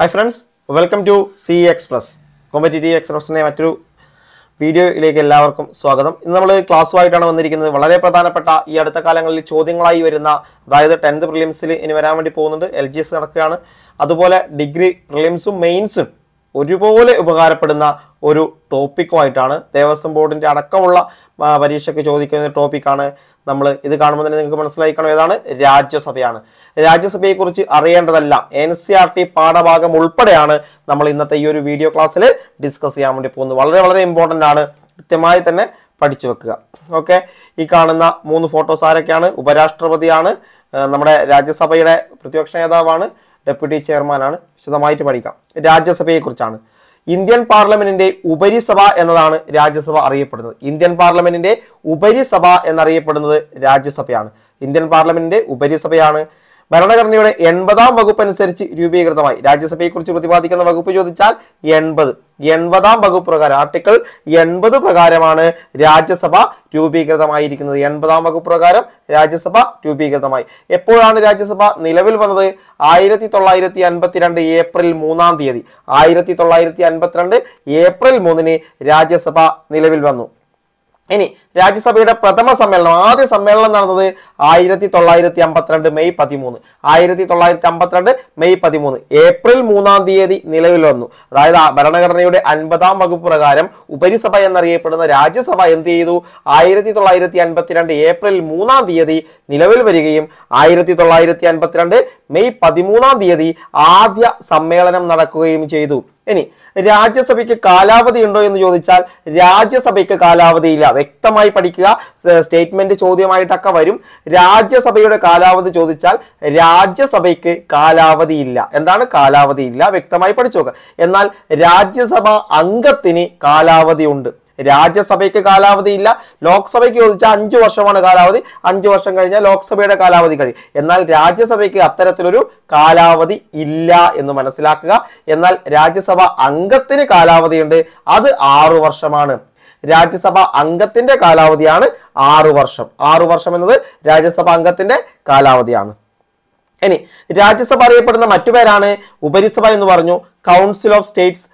hi friends welcome to C express competitive എക്സ്പ്രസിൻ്റെ മറ്റൊരു വീഡിയോയിലേക്ക് എല്ലാവർക്കും സ്വാഗതം ഇന്ന് നമ്മൾ ക്ലാസ്സുമായിട്ടാണ് വന്നിരിക്കുന്നത് വളരെ പ്രധാനപ്പെട്ട ഈ അടുത്ത കാലങ്ങളിൽ ചോദ്യങ്ങളായി വരുന്ന അതായത് ടെൻത്ത് പ്രിലിംസിൽ ഇനി വരാൻ വേണ്ടി പോകുന്നുണ്ട് എൽ ജി എസ് നടക്കുകയാണ് അതുപോലെ ഡിഗ്രി പ്രിലിംസും മെയിൻസും ഒരുപോലെ ഉപകാരപ്പെടുന്ന ഒരു ടോപ്പിക്കുമായിട്ടാണ് ദേവസ്വം ബോർഡിൻ്റെ അടക്കമുള്ള പരീക്ഷയ്ക്ക് ചോദിക്കുന്ന ടോപ്പിക്കാണ് നമ്മൾ ഇത് കാണുമ്പോൾ തന്നെ നിങ്ങൾക്ക് മനസ്സിലാക്കണം ഏതാണ് രാജ്യസഭയാണ് രാജ്യസഭയെ കുറിച്ച് അറിയേണ്ടതെല്ലാം എൻ സി ആർ ടി പാഠഭാഗം ഉൾപ്പെടെയാണ് നമ്മൾ ഇന്നത്തെ ഈ ഒരു വീഡിയോ ക്ലാസ്സിൽ ഡിസ്കസ് ചെയ്യാൻ വേണ്ടി പോകുന്നത് വളരെ വളരെ ഇമ്പോർട്ടൻ്റ് ആണ് കൃത്യമായി തന്നെ പഠിച്ചു വെക്കുക ഓക്കെ ഈ കാണുന്ന മൂന്ന് ഫോട്ടോസ് ആരൊക്കെയാണ് ഉപരാഷ്ട്രപതിയാണ് നമ്മുടെ രാജ്യസഭയുടെ പ്രതിപക്ഷ നേതാവാണ് ഡെപ്യൂട്ടി ചെയർമാനാണ് വിശദമായിട്ട് പഠിക്കാം രാജ്യസഭയെക്കുറിച്ചാണ് ഇന്ത്യൻ പാർലമെന്റിന്റെ ഉപരിസഭ എന്നതാണ് രാജ്യസഭ അറിയപ്പെടുന്നത് ഇന്ത്യൻ പാർലമെന്റിന്റെ ഉപരിസഭ എന്നറിയപ്പെടുന്നത് രാജ്യസഭയാണ് ഇന്ത്യൻ പാർലമെന്റിന്റെ ഉപരിസഭയാണ് ഭരണഘടനയുടെ എൺപതാം വകുപ്പ് അനുസരിച്ച് രൂപീകൃതമായി രാജ്യസഭയെക്കുറിച്ച് പ്രതിപാദിക്കുന്ന വകുപ്പ് ചോദിച്ചാൽ എൺപത് എൺപതാം വകുപ്പ് പ്രകാരം ആർട്ടിക്കിൾ എൺപത് പ്രകാരമാണ് രാജ്യസഭ രൂപീകൃതമായിരിക്കുന്നത് എൺപതാം വകുപ്പ് പ്രകാരം രാജ്യസഭ രൂപീകൃതമായി എപ്പോഴാണ് രാജ്യസഭ നിലവിൽ വന്നത് ആയിരത്തി തൊള്ളായിരത്തി അൻപത്തിരണ്ട് ഏപ്രിൽ മൂന്നാം തീയതി ആയിരത്തി തൊള്ളായിരത്തി അൻപത്തിരണ്ട് ഏപ്രിൽ മൂന്നിന് രാജ്യസഭ നിലവിൽ വന്നു ഇനി രാജ്യസഭയുടെ പ്രഥമ സമ്മേളനം ആദ്യ സമ്മേളനം നടന്നത് ആയിരത്തി തൊള്ളായിരത്തി അമ്പത്തിരണ്ട് മെയ് പതിമൂന്ന് ആയിരത്തി തൊള്ളായിരത്തി അമ്പത്തിരണ്ട് മെയ് പതിമൂന്ന് ഏപ്രിൽ മൂന്നാം തീയതി നിലവിൽ വന്നു അതായത് ഭരണഘടനയുടെ അൻപതാം വകുപ്പ് പ്രകാരം ഉപരിസഭ എന്നറിയപ്പെടുന്ന രാജ്യസഭ എന്ത് ചെയ്തു ആയിരത്തി തൊള്ളായിരത്തി അൻപത്തിരണ്ട് ഏപ്രിൽ മൂന്നാം തീയതി നിലവിൽ വരികയും ആയിരത്തി തൊള്ളായിരത്തി അൻപത്തിരണ്ട് മെയ് പതിമൂന്നാം തീയതി ആദ്യ സമ്മേളനം നടക്കുകയും ചെയ്തു ഇനി രാജ്യസഭയ്ക്ക് കാലാവധി ഉണ്ടോ എന്ന് ചോദിച്ചാൽ രാജ്യസഭയ്ക്ക് കാലാവധിയില്ല വ്യക്തമായി പഠിക്കുക സ്റ്റേറ്റ്മെന്റ് ചോദ്യമായിട്ടൊക്കെ വരും രാജ്യസഭയുടെ കാലാവധി ചോദിച്ചാൽ രാജ്യസഭയ്ക്ക് കാലാവധിയില്ല എന്താണ് കാലാവധിയില്ല വ്യക്തമായി പഠിച്ചു നോക്കുക എന്നാൽ രാജ്യസഭ അംഗത്തിന് കാലാവധി ഉണ്ട് രാജ്യസഭയ്ക്ക് കാലാവധി ഇല്ല ലോക്സഭയ്ക്ക് ചോദിച്ചാൽ അഞ്ച് വർഷമാണ് കാലാവധി അഞ്ച് വർഷം കഴിഞ്ഞാൽ ലോക്സഭയുടെ കാലാവധി കഴിയും എന്നാൽ രാജ്യസഭയ്ക്ക് അത്തരത്തിലൊരു കാലാവധി ഇല്ല എന്ന് മനസ്സിലാക്കുക എന്നാൽ രാജ്യസഭ അംഗത്തിന് കാലാവധിയുണ്ട് അത് ആറു വർഷമാണ് രാജ്യസഭ അംഗത്തിന്റെ കാലാവധിയാണ് ആറു വർഷം ആറു വർഷം എന്നത് രാജ്യസഭ അംഗത്തിന്റെ കാലാവധിയാണ് ഇനി രാജ്യസഭ അറിയപ്പെടുന്ന മറ്റു പേരാണ് ഉപരിസഭ എന്ന് പറഞ്ഞു കൗൺസിൽ ഓഫ് സ്റ്റേറ്റ്സ്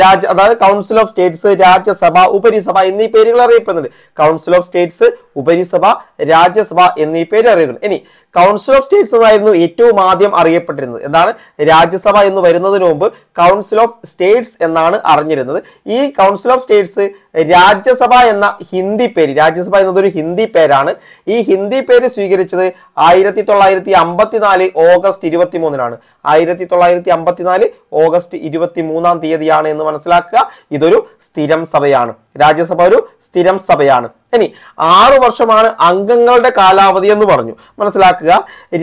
രാജ അതായത് കൗൺസിൽ ഓഫ് സ്റ്റേറ്റ്സ് രാജ്യസഭ ഉപരിസഭ എന്നീ പേരുകൾ അറിയപ്പെടുന്നുണ്ട് കൗൺസിൽ ഓഫ് സ്റ്റേറ്റ്സ് ഉപരിസഭ രാജ്യസഭ എന്നീ പേര് അറിയപ്പെടുന്നു ഇനി കൗൺസിൽ ഓഫ് സ്റ്റേറ്റ്സ് എന്നായിരുന്നു ഏറ്റവും ആദ്യം അറിയപ്പെട്ടിരുന്നത് എന്താണ് രാജ്യസഭ എന്ന് വരുന്നതിന് മുമ്പ് കൗൺസിൽ ഓഫ് സ്റ്റേറ്റ്സ് എന്നാണ് അറിഞ്ഞിരുന്നത് ഈ കൗൺസിൽ ഓഫ് സ്റ്റേറ്റ്സ് രാജ്യസഭ എന്ന ഹിന്ദി പേര് രാജ്യസഭ എന്നതൊരു ഹിന്ദി പേരാണ് ഈ ഹിന്ദി പേര് സ്വീകരിച്ചത് ആയിരത്തി തൊള്ളായിരത്തി അമ്പത്തിനാല് ഓഗസ്റ്റ് ഇരുപത്തി മൂന്നിനാണ് ആയിരത്തി തൊള്ളായിരത്തി അമ്പത്തിനാല് ഓഗസ്റ്റ് ഇരുപത്തി മൂന്നാം തീയതിയാണ് എന്ന് മനസ്സിലാക്കുക ഇതൊരു സ്ഥിരം സഭയാണ് രാജ്യസഭ ഒരു സ്ഥിരം സഭയാണ് ഇനി ആറു വർഷമാണ് അംഗങ്ങളുടെ കാലാവധി എന്ന് പറഞ്ഞു മനസ്സിലാക്കുക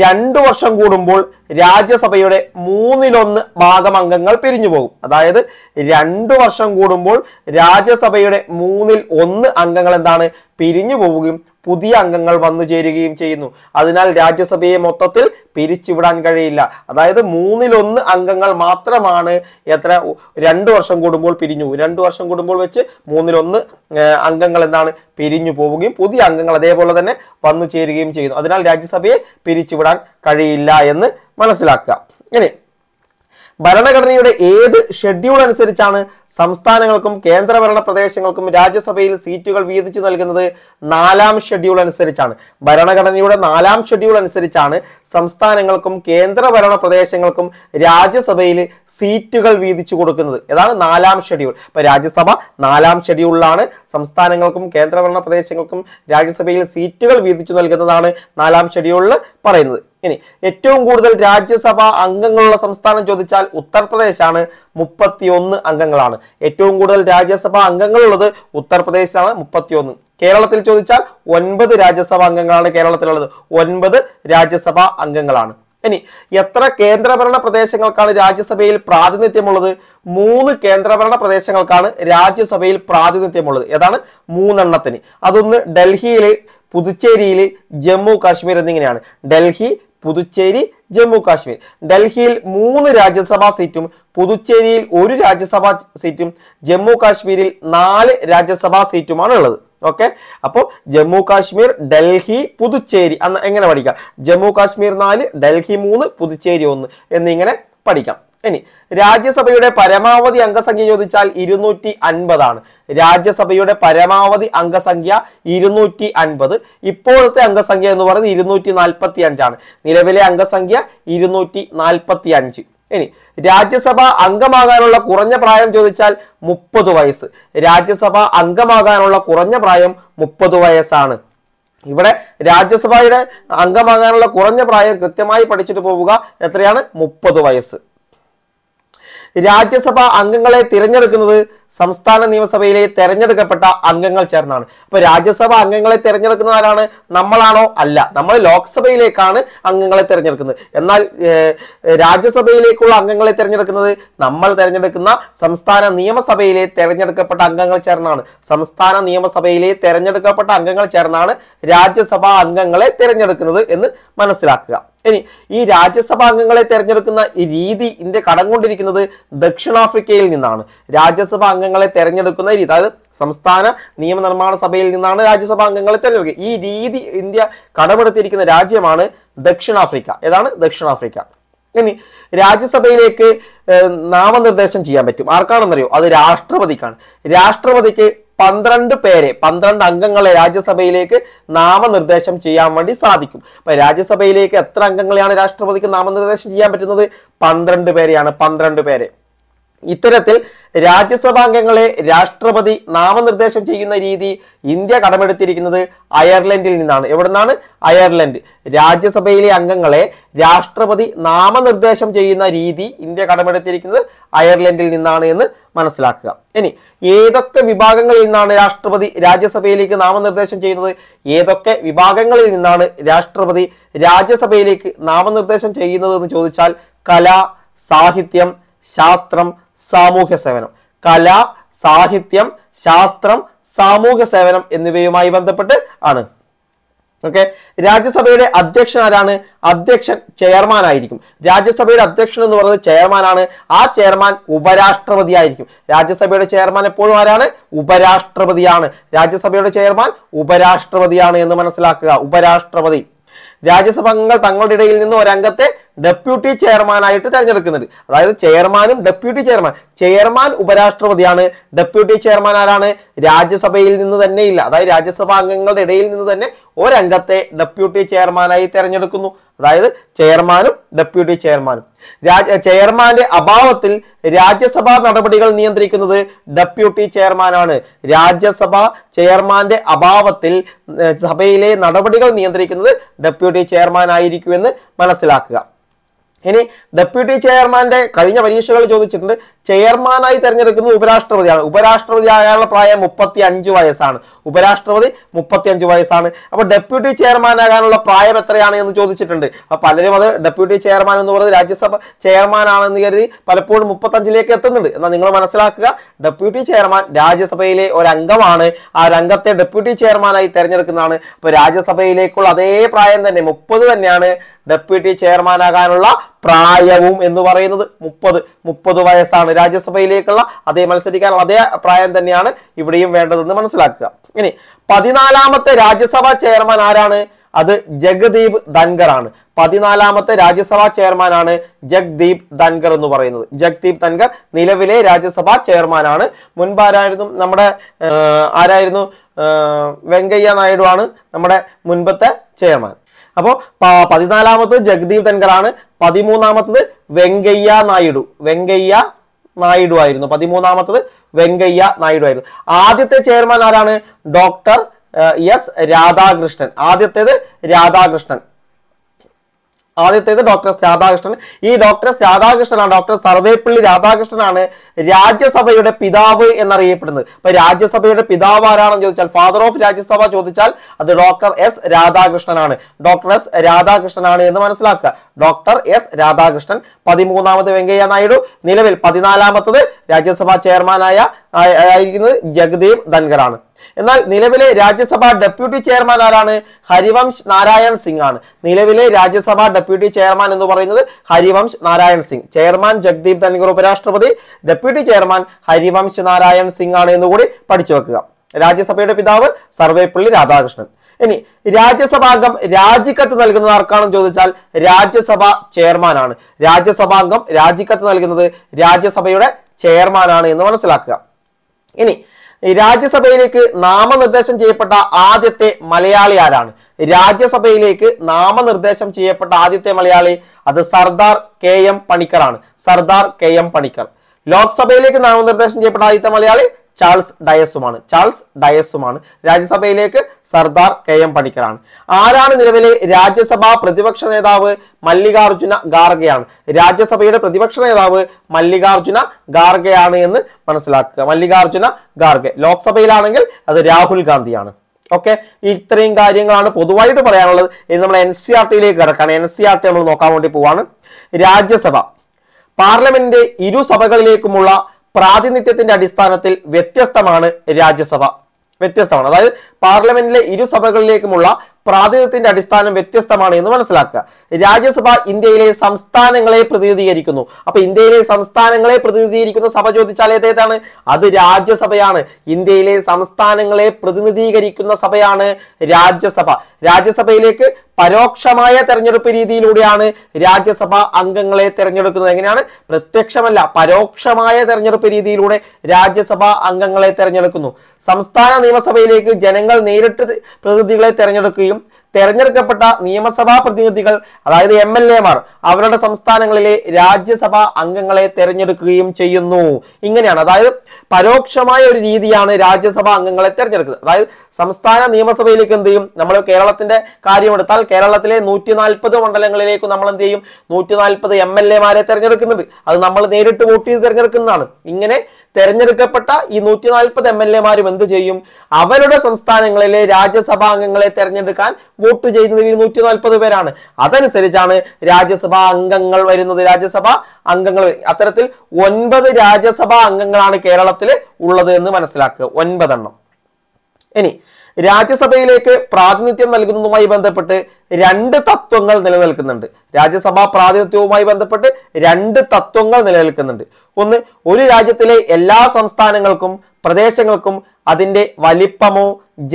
രണ്ടു വർഷം കൂടുമ്പോൾ രാജ്യസഭയുടെ മൂന്നിലൊന്ന് ഭാഗം അംഗങ്ങൾ പിരിഞ്ഞു പോകും അതായത് രണ്ടു വർഷം കൂടുമ്പോൾ രാജ്യസഭയുടെ മൂന്നിൽ ഒന്ന് അംഗങ്ങൾ എന്താണ് പിരിഞ്ഞു പോവുകയും പുതിയ അംഗങ്ങൾ വന്നു ചേരുകയും ചെയ്യുന്നു അതിനാൽ രാജ്യസഭയെ മൊത്തത്തിൽ പിരിച്ചുവിടാൻ കഴിയില്ല അതായത് മൂന്നിലൊന്ന് അംഗങ്ങൾ മാത്രമാണ് എത്ര രണ്ടു വർഷം കൂടുമ്പോൾ പിരിഞ്ഞു രണ്ടു വർഷം കൂടുമ്പോൾ വെച്ച് മൂന്നിലൊന്ന് അംഗങ്ങൾ എന്താണ് പിരിഞ്ഞു പോവുകയും പുതിയ അംഗങ്ങൾ അതേപോലെ തന്നെ വന്നു ചേരുകയും ചെയ്യുന്നു അതിനാൽ രാജ്യസഭയെ പിരിച്ചുവിടാൻ കഴിയില്ല എന്ന് മനസ്സിലാക്കുക ഇനി ഭരണഘടനയുടെ ഏത് ഷെഡ്യൂൾ അനുസരിച്ചാണ് സംസ്ഥാനങ്ങൾക്കും കേന്ദ്രഭരണ പ്രദേശങ്ങൾക്കും രാജ്യസഭയിൽ സീറ്റുകൾ വീതിച്ചു നൽകുന്നത് നാലാം ഷെഡ്യൂൾ അനുസരിച്ചാണ് ഭരണഘടനയുടെ നാലാം ഷെഡ്യൂൾ അനുസരിച്ചാണ് സംസ്ഥാനങ്ങൾക്കും കേന്ദ്രഭരണ പ്രദേശങ്ങൾക്കും രാജ്യസഭയിൽ സീറ്റുകൾ വീതിച്ചു കൊടുക്കുന്നത് ഇതാണ് നാലാം ഷെഡ്യൂൾ ഇപ്പൊ രാജ്യസഭ നാലാം ഷെഡ്യൂളിലാണ് സംസ്ഥാനങ്ങൾക്കും കേന്ദ്രഭരണ പ്രദേശങ്ങൾക്കും രാജ്യസഭയിൽ സീറ്റുകൾ വീതിച്ചു നൽകുന്നതാണ് നാലാം ഷെഡ്യൂളിൽ പറയുന്നത് ഇനി ഏറ്റവും കൂടുതൽ രാജ്യസഭാ അംഗങ്ങളുള്ള സംസ്ഥാനം ചോദിച്ചാൽ ഉത്തർപ്രദേശാണ് മുപ്പത്തിയൊന്ന് അംഗങ്ങളാണ് ഏറ്റവും കൂടുതൽ രാജ്യസഭാ അംഗങ്ങളുള്ളത് ഉത്തർപ്രദേശാണ് മുപ്പത്തിയൊന്ന് കേരളത്തിൽ ചോദിച്ചാൽ ഒൻപത് രാജ്യസഭാ അംഗങ്ങളാണ് കേരളത്തിലുള്ളത് ഒൻപത് രാജ്യസഭാ അംഗങ്ങളാണ് ഇനി എത്ര കേന്ദ്രഭരണ പ്രദേശങ്ങൾക്കാണ് രാജ്യസഭയിൽ പ്രാതിനിധ്യമുള്ളത് മൂന്ന് കേന്ദ്രഭരണ പ്രദേശങ്ങൾക്കാണ് രാജ്യസഭയിൽ പ്രാതിനിധ്യമുള്ളത് ഏതാണ് മൂന്നെണ്ണത്തിന് അതൊന്ന് ഡൽഹിയിൽ പുതുച്ചേരിയിൽ ജമ്മു കാശ്മീർ എന്നിങ്ങനെയാണ് ഡൽഹി പുതുച്ചേരി ജമ്മു കാശ്മീർ ഡൽഹിയിൽ മൂന്ന് രാജ്യസഭാ സീറ്റും പുതുച്ചേരിയിൽ ഒരു രാജ്യസഭാ സീറ്റും ജമ്മു കാശ്മീരിൽ നാല് രാജ്യസഭാ സീറ്റുമാണ് ഉള്ളത് ഓക്കെ അപ്പോൾ ജമ്മു കാശ്മീർ ഡൽഹി പുതുച്ചേരി അന്ന് എങ്ങനെ പഠിക്കാം ജമ്മു കാശ്മീർ നാല് ഡൽഹി മൂന്ന് പുതുച്ചേരി ഒന്ന് എന്നിങ്ങനെ പഠിക്കാം ഇനി രാജ്യസഭയുടെ പരമാവധി അംഗസംഖ്യ ചോദിച്ചാൽ ഇരുന്നൂറ്റി അൻപതാണ് രാജ്യസഭയുടെ പരമാവധി അംഗസംഖ്യ ഇരുന്നൂറ്റി അൻപത് ഇപ്പോഴത്തെ അംഗസംഖ്യ എന്ന് പറയുന്നത് ഇരുന്നൂറ്റി നാൽപ്പത്തി അഞ്ചാണ് നിലവിലെ അംഗസംഖ്യ ഇരുന്നൂറ്റി നാൽപ്പത്തി അഞ്ച് ഇനി രാജ്യസഭ അംഗമാകാനുള്ള കുറഞ്ഞ പ്രായം ചോദിച്ചാൽ മുപ്പത് വയസ്സ് രാജ്യസഭ അംഗമാകാനുള്ള കുറഞ്ഞ പ്രായം മുപ്പത് വയസ്സാണ് ഇവിടെ രാജ്യസഭയുടെ അംഗമാകാനുള്ള കുറഞ്ഞ പ്രായം കൃത്യമായി പഠിച്ചിട്ട് പോവുക എത്രയാണ് മുപ്പത് വയസ്സ് രാജ്യസഭാ അംഗങ്ങളെ തിരഞ്ഞെടുക്കുന്നത് സംസ്ഥാന നിയമസഭയിലെ തെരഞ്ഞെടുക്കപ്പെട്ട അംഗങ്ങൾ ചേർന്നാണ് അപ്പൊ രാജ്യസഭ അംഗങ്ങളെ തിരഞ്ഞെടുക്കുന്നവരാണ് നമ്മളാണോ അല്ല നമ്മൾ ലോക്സഭയിലേക്കാണ് അംഗങ്ങളെ തിരഞ്ഞെടുക്കുന്നത് എന്നാൽ രാജ്യസഭയിലേക്കുള്ള അംഗങ്ങളെ തിരഞ്ഞെടുക്കുന്നത് നമ്മൾ തിരഞ്ഞെടുക്കുന്ന സംസ്ഥാന നിയമസഭയിലെ തിരഞ്ഞെടുക്കപ്പെട്ട അംഗങ്ങൾ ചേർന്നാണ് സംസ്ഥാന നിയമസഭയിലെ തിരഞ്ഞെടുക്കപ്പെട്ട അംഗങ്ങൾ ചേർന്നാണ് രാജ്യസഭാ അംഗങ്ങളെ തിരഞ്ഞെടുക്കുന്നത് എന്ന് മനസ്സിലാക്കുക ഇനി ഈ രാജ്യസഭാംഗങ്ങളെ തെരഞ്ഞെടുക്കുന്ന രീതി ഇന്ത്യ കടം ദക്ഷിണാഫ്രിക്കയിൽ നിന്നാണ് രാജ്യസഭാ അംഗങ്ങളെ തെരഞ്ഞെടുക്കുന്ന രീതി അതായത് സംസ്ഥാന നിയമനിർമ്മാണ സഭയിൽ നിന്നാണ് രാജ്യസഭാ അംഗങ്ങളെ തെരഞ്ഞെടുക്കുക ഈ രീതി ഇന്ത്യ കടമെടുത്തിരിക്കുന്ന രാജ്യമാണ് ദക്ഷിണാഫ്രിക്ക ഏതാണ് ദക്ഷിണാഫ്രിക്ക ഇനി രാജ്യസഭയിലേക്ക് നാമനിർദ്ദേശം ചെയ്യാൻ പറ്റും ആർക്കാണെന്നറിയോ അത് രാഷ്ട്രപതിക്കാണ് രാഷ്ട്രപതിക്ക് പന്ത്രണ്ട് പേരെ പന്ത്രണ്ട് അംഗങ്ങളെ രാജ്യസഭയിലേക്ക് നാമനിർദ്ദേശം ചെയ്യാൻ വേണ്ടി സാധിക്കും അപ്പൊ രാജ്യസഭയിലേക്ക് എത്ര അംഗങ്ങളെയാണ് രാഷ്ട്രപതിക്ക് നാമനിർദ്ദേശം ചെയ്യാൻ പറ്റുന്നത് പന്ത്രണ്ട് പേരെയാണ് പന്ത്രണ്ട് പേരെ ഇത്തരത്തിൽ രാജ്യസഭാംഗങ്ങളെ രാഷ്ട്രപതി നാമനിർദ്ദേശം ചെയ്യുന്ന രീതി ഇന്ത്യ കടമെടുത്തിരിക്കുന്നത് അയർലൻഡിൽ നിന്നാണ് നിന്നാണ് അയർലൻഡ് രാജ്യസഭയിലെ അംഗങ്ങളെ രാഷ്ട്രപതി നാമനിർദ്ദേശം ചെയ്യുന്ന രീതി ഇന്ത്യ കടമെടുത്തിരിക്കുന്നത് അയർലൻഡിൽ നിന്നാണ് എന്ന് മനസ്സിലാക്കുക ഇനി ഏതൊക്കെ വിഭാഗങ്ങളിൽ നിന്നാണ് രാഷ്ട്രപതി രാജ്യസഭയിലേക്ക് നാമനിർദ്ദേശം ചെയ്യുന്നത് ഏതൊക്കെ വിഭാഗങ്ങളിൽ നിന്നാണ് രാഷ്ട്രപതി രാജ്യസഭയിലേക്ക് നാമനിർദ്ദേശം ചെയ്യുന്നത് എന്ന് ചോദിച്ചാൽ കല സാഹിത്യം ശാസ്ത്രം സാമൂഹ്യ സേവനം കല സാഹിത്യം ശാസ്ത്രം സാമൂഹ്യ സേവനം എന്നിവയുമായി ബന്ധപ്പെട്ട് ആണ് ഓക്കെ രാജ്യസഭയുടെ അധ്യക്ഷൻ ആരാണ് അധ്യക്ഷൻ ചെയർമാൻ ആയിരിക്കും രാജ്യസഭയുടെ അധ്യക്ഷൻ എന്ന് പറയുന്നത് ചെയർമാൻ ആണ് ആ ചെയർമാൻ ഉപരാഷ്ട്രപതി ആയിരിക്കും രാജ്യസഭയുടെ ചെയർമാൻ എപ്പോഴും ആരാണ് ഉപരാഷ്ട്രപതിയാണ് രാജ്യസഭയുടെ ചെയർമാൻ ഉപരാഷ്ട്രപതിയാണ് എന്ന് മനസ്സിലാക്കുക ഉപരാഷ്ട്രപതി രാജ്യസഭാംഗങ്ങൾ തങ്ങളുടെ ഇടയിൽ നിന്ന് ഒരംഗത്തെ ഡെപ്യൂട്ടി ചെയർമാനായിട്ട് തിരഞ്ഞെടുക്കുന്നുണ്ട് അതായത് ചെയർമാനും ഡെപ്യൂട്ടി ചെയർമാൻ ചെയർമാൻ ഉപരാഷ്ട്രപതിയാണ് ഡെപ്യൂട്ടി ചെയർമാൻ ആരാണ് രാജ്യസഭയിൽ നിന്ന് തന്നെ ഇല്ല അതായത് രാജ്യസഭാ അംഗങ്ങളുടെ ഇടയിൽ നിന്ന് തന്നെ ഒരംഗത്തെ ഡെപ്യൂട്ടി ചെയർമാനായി തിരഞ്ഞെടുക്കുന്നു അതായത് ചെയർമാനും ഡെപ്യൂട്ടി ചെയർമാനും ചെയർമാന്റെ അഭാവത്തിൽ രാജ്യസഭാ നടപടികൾ നിയന്ത്രിക്കുന്നത് ഡെപ്യൂട്ടി ചെയർമാനാണ് രാജ്യസഭ ചെയർമാന്റെ അഭാവത്തിൽ സഭയിലെ നടപടികൾ നിയന്ത്രിക്കുന്നത് ഡെപ്യൂട്ടി ചെയർമാനായിരിക്കുമെന്ന് മനസ്സിലാക്കുക ഇനി ഡെപ്യൂട്ടി ചെയർമാന്റെ കഴിഞ്ഞ പരീക്ഷകൾ ചോദിച്ചിട്ടുണ്ട് ചെയർമാനായി തെരഞ്ഞെടുക്കുന്നത് ഉപരാഷ്ട്രപതിയാണ് ഉപരാഷ്ട്രപതി ആകാനുള്ള പ്രായം മുപ്പത്തി അഞ്ച് വയസ്സാണ് ഉപരാഷ്ട്രപതി മുപ്പത്തി അഞ്ച് വയസ്സാണ് അപ്പോൾ ഡെപ്യൂട്ടി ചെയർമാൻ ആകാനുള്ള പ്രായം എത്രയാണ് എന്ന് ചോദിച്ചിട്ടുണ്ട് അപ്പോൾ പലരും അത് ഡെപ്യൂട്ടി ചെയർമാൻ എന്ന് പറയുന്നത് രാജ്യസഭ ചെയർമാൻ ആണെന്ന് കരുതി പലപ്പോഴും മുപ്പത്തഞ്ചിലേക്ക് എത്തുന്നുണ്ട് എന്നാൽ നിങ്ങൾ മനസ്സിലാക്കുക ഡെപ്യൂട്ടി ചെയർമാൻ രാജ്യസഭയിലെ ഒരു അംഗമാണ് ആ രംഗത്തെ ഡെപ്യൂട്ടി ചെയർമാനായി തെരഞ്ഞെടുക്കുന്നതാണ് അപ്പോൾ രാജ്യസഭയിലേക്കുള്ള അതേ പ്രായം തന്നെ മുപ്പത് തന്നെയാണ് ഡെപ്യൂട്ടി ചെയർമാൻ ആകാനുള്ള പ്രായവും എന്ന് പറയുന്നത് മുപ്പത് മുപ്പത് വയസ്സാണ് രാജ്യസഭയിലേക്കുള്ള അതേ മത്സരിക്കാനുള്ള അതേ പ്രായം തന്നെയാണ് ഇവിടെയും വേണ്ടതെന്ന് മനസ്സിലാക്കുക ഇനി പതിനാലാമത്തെ രാജ്യസഭാ ചെയർമാൻ ആരാണ് അത് ജഗദീപ് ധൻഖർ ആണ് പതിനാലാമത്തെ രാജ്യസഭാ ചെയർമാനാണ് ജഗ്ദീപ് ധൻഖർ എന്ന് പറയുന്നത് ജഗ്ദീപ് ധൻഖർ നിലവിലെ രാജ്യസഭാ ചെയർമാനാണ് മുൻപ് ആരായിരുന്നു നമ്മുടെ ആരായിരുന്നു വെങ്കയ്യ നായിഡു ആണ് നമ്മുടെ മുൻപത്തെ ചെയർമാൻ അപ്പോൾ പതിനാലാമത് ജഗ്ദീപ് ആണ് പതിമൂന്നാമത്തത് വെങ്കയ്യ നായിഡു വെങ്കയ്യ നായിഡു ആയിരുന്നു പതിമൂന്നാമത്തത് വെങ്കയ്യ നായിഡു ആയിരുന്നു ആദ്യത്തെ ചെയർമാൻ ആരാണ് ഡോക്ടർ എസ് രാധാകൃഷ്ണൻ ആദ്യത്തേത് രാധാകൃഷ്ണൻ ആദ്യത്തേത് ഡോക്ടർ രാധാകൃഷ്ണൻ ഈ ഡോക്ടർ രാധാകൃഷ്ണനാണ് ഡോക്ടർ സർവേപ്പള്ളി രാധാകൃഷ്ണനാണ് രാജ്യസഭയുടെ പിതാവ് എന്നറിയപ്പെടുന്നത് അപ്പൊ രാജ്യസഭയുടെ പിതാവ് ആരാണെന്ന് ചോദിച്ചാൽ ഫാദർ ഓഫ് രാജ്യസഭ ചോദിച്ചാൽ അത് ഡോക്ടർ എസ് രാധാകൃഷ്ണനാണ് ഡോക്ടർ എസ് രാധാകൃഷ്ണനാണ് എന്ന് മനസ്സിലാക്കുക ഡോക്ടർ എസ് രാധാകൃഷ്ണൻ പതിമൂന്നാമത് വെങ്കയ്യ നായിഡു നിലവിൽ പതിനാലാമത്തത് രാജ്യസഭാ ചെയർമാനായ ആയിരിക്കുന്നത് ജഗദീപ് ധൻഖറാണ് എന്നാൽ നിലവിലെ രാജ്യസഭാ ഡെപ്യൂട്ടി ചെയർമാൻ ആരാണ് ഹരിവംശ് നാരായൺ സിംഗ് ആണ് നിലവിലെ രാജ്യസഭാ ഡെപ്യൂട്ടി ചെയർമാൻ എന്ന് പറയുന്നത് ഹരിവംശ് നാരായൺ സിംഗ് ചെയർമാൻ ജഗ്ദീപ് ധൻഖർ ഉപരാഷ്ട്രപതി ഡെപ്യൂട്ടി ചെയർമാൻ ഹരിവംശ് നാരായൺ സിംഗ് ആണ് എന്നുകൂടി പഠിച്ചു വെക്കുക രാജ്യസഭയുടെ പിതാവ് സർവേപ്പള്ളി രാധാകൃഷ്ണൻ ഇനി രാജ്യസഭാംഗം രാജിക്കത്ത് നൽകുന്നത് ആർക്കാണെന്ന് ചോദിച്ചാൽ രാജ്യസഭ ചെയർമാനാണ് രാജ്യസഭാംഗം രാജിക്കത്ത് നൽകുന്നത് രാജ്യസഭയുടെ ചെയർമാനാണ് എന്ന് മനസ്സിലാക്കുക ഇനി രാജ്യസഭയിലേക്ക് നാമനിർദ്ദേശം ചെയ്യപ്പെട്ട ആദ്യത്തെ മലയാളി ആരാണ് രാജ്യസഭയിലേക്ക് നാമനിർദ്ദേശം ചെയ്യപ്പെട്ട ആദ്യത്തെ മലയാളി അത് സർദാർ കെ എം പണിക്കറാണ് സർദാർ കെ എം പണിക്കർ ലോക്സഭയിലേക്ക് നാമനിർദ്ദേശം ചെയ്യപ്പെട്ട ആദ്യത്തെ മലയാളി ചാൾസ് ഡയസുമാണ് ചാൾസ് ഡയസുമാണ് രാജ്യസഭയിലേക്ക് സർദാർ കെ എം പണിക്കറാണ് ആരാണ് നിലവിലെ രാജ്യസഭാ പ്രതിപക്ഷ നേതാവ് മല്ലികാർജുന ഖാർഗെയാണ് രാജ്യസഭയുടെ പ്രതിപക്ഷ നേതാവ് മല്ലികാർജുന ഖാർഗെയാണ് എന്ന് മനസ്സിലാക്കുക മല്ലികാർജുന ഖാർഗെ ലോക്സഭയിലാണെങ്കിൽ അത് രാഹുൽ ഗാന്ധിയാണ് ഓക്കെ ഇത്രയും കാര്യങ്ങളാണ് പൊതുവായിട്ട് പറയാനുള്ളത് ഇത് നമ്മൾ എൻ സി ആർ ടിയിലേക്ക് കിടക്കാണ് എൻ സി ആർ ടി നമ്മൾ നോക്കാൻ വേണ്ടി പോവാണ് രാജ്യസഭ പാർലമെന്റിന്റെ ഇരു സഭകളിലേക്കുമുള്ള പ്രാതിനിധ്യത്തിന്റെ അടിസ്ഥാനത്തിൽ വ്യത്യസ്തമാണ് രാജ്യസഭ വ്യത്യസ്തമാണ് അതായത് പാർലമെന്റിലെ ഇരു സഭകളിലേക്കുമുള്ള പ്രാതിനിധ്യത്തിന്റെ അടിസ്ഥാനം വ്യത്യസ്തമാണ് എന്ന് മനസ്സിലാക്കുക രാജ്യസഭ ഇന്ത്യയിലെ സംസ്ഥാനങ്ങളെ പ്രതിനിധീകരിക്കുന്നു അപ്പൊ ഇന്ത്യയിലെ സംസ്ഥാനങ്ങളെ പ്രതിനിധീകരിക്കുന്ന സഭ ചോദിച്ചാൽ ഏതേതാണ് അത് രാജ്യസഭയാണ് ഇന്ത്യയിലെ സംസ്ഥാനങ്ങളെ പ്രതിനിധീകരിക്കുന്ന സഭയാണ് രാജ്യസഭ രാജ്യസഭയിലേക്ക് പരോക്ഷമായ തെരഞ്ഞെടുപ്പ് രീതിയിലൂടെയാണ് രാജ്യസഭാ അംഗങ്ങളെ തെരഞ്ഞെടുക്കുന്നത് എങ്ങനെയാണ് പ്രത്യക്ഷമല്ല പരോക്ഷമായ തെരഞ്ഞെടുപ്പ് രീതിയിലൂടെ രാജ്യസഭാ അംഗങ്ങളെ തെരഞ്ഞെടുക്കുന്നു സംസ്ഥാന നിയമസഭയിലേക്ക് ജനങ്ങൾ നേരിട്ട് പ്രതിനിധികളെ തെരഞ്ഞെടുക്കുകയും തെരഞ്ഞെടുക്കപ്പെട്ട നിയമസഭാ പ്രതിനിധികൾ അതായത് എം എൽ എമാർ അവരുടെ സംസ്ഥാനങ്ങളിലെ രാജ്യസഭാ അംഗങ്ങളെ തെരഞ്ഞെടുക്കുകയും ചെയ്യുന്നു ഇങ്ങനെയാണ് അതായത് പരോക്ഷമായ ഒരു രീതിയാണ് രാജ്യസഭാ അംഗങ്ങളെ തെരഞ്ഞെടുക്കുന്നത് അതായത് സംസ്ഥാന നിയമസഭയിലേക്ക് എന്ത് ചെയ്യും നമ്മൾ കേരളത്തിന്റെ കാര്യമെടുത്താൽ കേരളത്തിലെ നൂറ്റി നാൽപ്പത് മണ്ഡലങ്ങളിലേക്ക് നമ്മൾ എന്ത് ചെയ്യും നൂറ്റി നാൽപ്പത് എം എൽ എമാരെ തെരഞ്ഞെടുക്കുന്നുണ്ട് അത് നമ്മൾ നേരിട്ട് വോട്ട് ചെയ്ത് തെരഞ്ഞെടുക്കുന്നതാണ് ഇങ്ങനെ തെരഞ്ഞെടുക്കപ്പെട്ട ഈ നൂറ്റി നാൽപ്പത് എം എൽ എമാരും എന്ത് ചെയ്യും അവരുടെ സംസ്ഥാനങ്ങളിലെ രാജ്യസഭാ അംഗങ്ങളെ തെരഞ്ഞെടുക്കാൻ വോട്ട് ചെയ്യുന്നത് ഇരുന്നൂറ്റി നാൽപ്പത് പേരാണ് അതനുസരിച്ചാണ് രാജ്യസഭാ അംഗങ്ങൾ വരുന്നത് രാജ്യസഭാ അംഗങ്ങൾ അത്തരത്തിൽ ഒൻപത് രാജ്യസഭാ അംഗങ്ങളാണ് കേരളത്തിൽ ഉള്ളത് എന്ന് മനസ്സിലാക്കുക ഒൻപതെണ്ണം ഇനി രാജ്യസഭയിലേക്ക് പ്രാതിനിധ്യം നൽകുന്നതുമായി ബന്ധപ്പെട്ട് രണ്ട് തത്വങ്ങൾ നിലനിൽക്കുന്നുണ്ട് രാജ്യസഭാ പ്രാതിനിധ്യവുമായി ബന്ധപ്പെട്ട് രണ്ട് തത്വങ്ങൾ നിലനിൽക്കുന്നുണ്ട് ഒന്ന് ഒരു രാജ്യത്തിലെ എല്ലാ സംസ്ഥാനങ്ങൾക്കും പ്രദേശങ്ങൾക്കും അതിന്റെ വലിപ്പമോ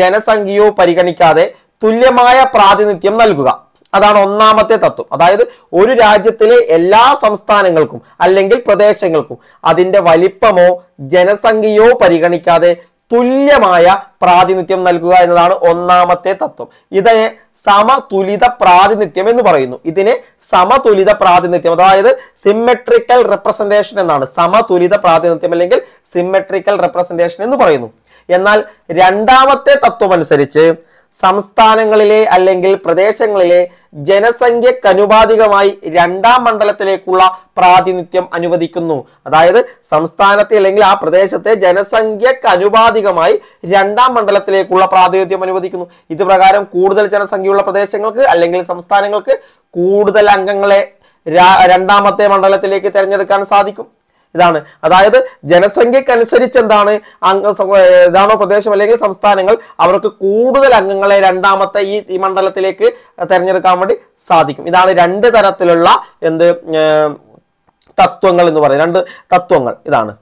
ജനസംഖ്യയോ പരിഗണിക്കാതെ തുല്യമായ പ്രാതിനിധ്യം നൽകുക അതാണ് ഒന്നാമത്തെ തത്വം അതായത് ഒരു രാജ്യത്തിലെ എല്ലാ സംസ്ഥാനങ്ങൾക്കും അല്ലെങ്കിൽ പ്രദേശങ്ങൾക്കും അതിൻ്റെ വലിപ്പമോ ജനസംഖ്യയോ പരിഗണിക്കാതെ തുല്യമായ പ്രാതിനിധ്യം നൽകുക എന്നതാണ് ഒന്നാമത്തെ തത്വം ഇതിനെ സമതുലിത പ്രാതിനിധ്യം എന്ന് പറയുന്നു ഇതിനെ സമതുലിത പ്രാതിനിധ്യം അതായത് സിമ്മെട്രിക്കൽ റെപ്രസെൻറ്റേഷൻ എന്നാണ് സമതുലിത പ്രാതിനിധ്യം അല്ലെങ്കിൽ സിമ്മെട്രിക്കൽ റെപ്രസെൻറ്റേഷൻ എന്ന് പറയുന്നു എന്നാൽ രണ്ടാമത്തെ തത്വം അനുസരിച്ച് സംസ്ഥാനങ്ങളിലെ അല്ലെങ്കിൽ പ്രദേശങ്ങളിലെ ജനസംഖ്യക്കനുപാതികമായി രണ്ടാം മണ്ഡലത്തിലേക്കുള്ള പ്രാതിനിധ്യം അനുവദിക്കുന്നു അതായത് സംസ്ഥാനത്തെ അല്ലെങ്കിൽ ആ പ്രദേശത്തെ ജനസംഖ്യക്കനുപാതികമായി രണ്ടാം മണ്ഡലത്തിലേക്കുള്ള പ്രാതിനിധ്യം അനുവദിക്കുന്നു ഇത് പ്രകാരം കൂടുതൽ ജനസംഖ്യയുള്ള പ്രദേശങ്ങൾക്ക് അല്ലെങ്കിൽ സംസ്ഥാനങ്ങൾക്ക് കൂടുതൽ അംഗങ്ങളെ രണ്ടാമത്തെ മണ്ഡലത്തിലേക്ക് തിരഞ്ഞെടുക്കാൻ സാധിക്കും ഇതാണ് അതായത് ജനസംഖ്യക്കനുസരിച്ച് എന്താണ് അംഗ ഏതാണോ പ്രദേശം അല്ലെങ്കിൽ സംസ്ഥാനങ്ങൾ അവർക്ക് കൂടുതൽ അംഗങ്ങളെ രണ്ടാമത്തെ ഈ ഈ മണ്ഡലത്തിലേക്ക് തിരഞ്ഞെടുക്കാൻ വേണ്ടി സാധിക്കും ഇതാണ് രണ്ട് തരത്തിലുള്ള എന്ത് തത്വങ്ങൾ എന്ന് പറയും രണ്ട് തത്വങ്ങൾ ഇതാണ്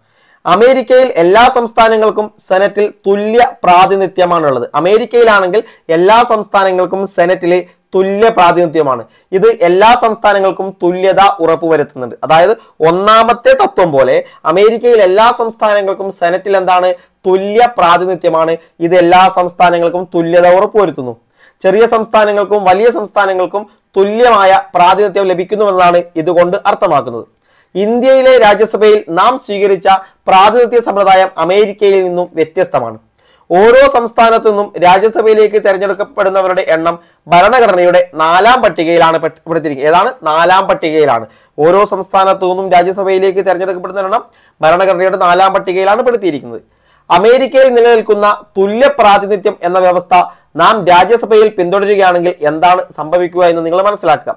അമേരിക്കയിൽ എല്ലാ സംസ്ഥാനങ്ങൾക്കും സെനറ്റിൽ തുല്യ പ്രാതിനിധ്യമാണുള്ളത് അമേരിക്കയിലാണെങ്കിൽ എല്ലാ സംസ്ഥാനങ്ങൾക്കും സെനറ്റിൽ തുല്യ പ്രാതിനിധ്യമാണ് ഇത് എല്ലാ സംസ്ഥാനങ്ങൾക്കും തുല്യത ഉറപ്പുവരുത്തുന്നുണ്ട് അതായത് ഒന്നാമത്തെ തത്വം പോലെ അമേരിക്കയിൽ എല്ലാ സംസ്ഥാനങ്ങൾക്കും സെനറ്റിൽ എന്താണ് തുല്യ പ്രാതിനിധ്യമാണ് ഇത് എല്ലാ സംസ്ഥാനങ്ങൾക്കും തുല്യത ഉറപ്പുവരുത്തുന്നു ചെറിയ സംസ്ഥാനങ്ങൾക്കും വലിയ സംസ്ഥാനങ്ങൾക്കും തുല്യമായ പ്രാതിനിധ്യം ലഭിക്കുന്നുവെന്നാണ് ഇതുകൊണ്ട് അർത്ഥമാക്കുന്നത് ഇന്ത്യയിലെ രാജ്യസഭയിൽ നാം സ്വീകരിച്ച പ്രാതിനിധ്യ സമ്പ്രദായം അമേരിക്കയിൽ നിന്നും വ്യത്യസ്തമാണ് ഓരോ സംസ്ഥാനത്തു നിന്നും രാജ്യസഭയിലേക്ക് തിരഞ്ഞെടുക്കപ്പെടുന്നവരുടെ എണ്ണം ഭരണഘടനയുടെ നാലാം പട്ടികയിലാണ് പെടുത്തിയിരിക്കുന്നത് ഏതാണ് നാലാം പട്ടികയിലാണ് ഓരോ സംസ്ഥാനത്തു നിന്നും രാജ്യസഭയിലേക്ക് തിരഞ്ഞെടുക്കപ്പെടുന്ന എണ്ണം ഭരണഘടനയുടെ നാലാം പട്ടികയിലാണ് പെടുത്തിയിരിക്കുന്നത് അമേരിക്കയിൽ നിലനിൽക്കുന്ന തുല്യ പ്രാതിനിധ്യം എന്ന വ്യവസ്ഥ നാം രാജ്യസഭയിൽ പിന്തുടരുകയാണെങ്കിൽ എന്താണ് സംഭവിക്കുക എന്ന് നിങ്ങൾ മനസ്സിലാക്കുക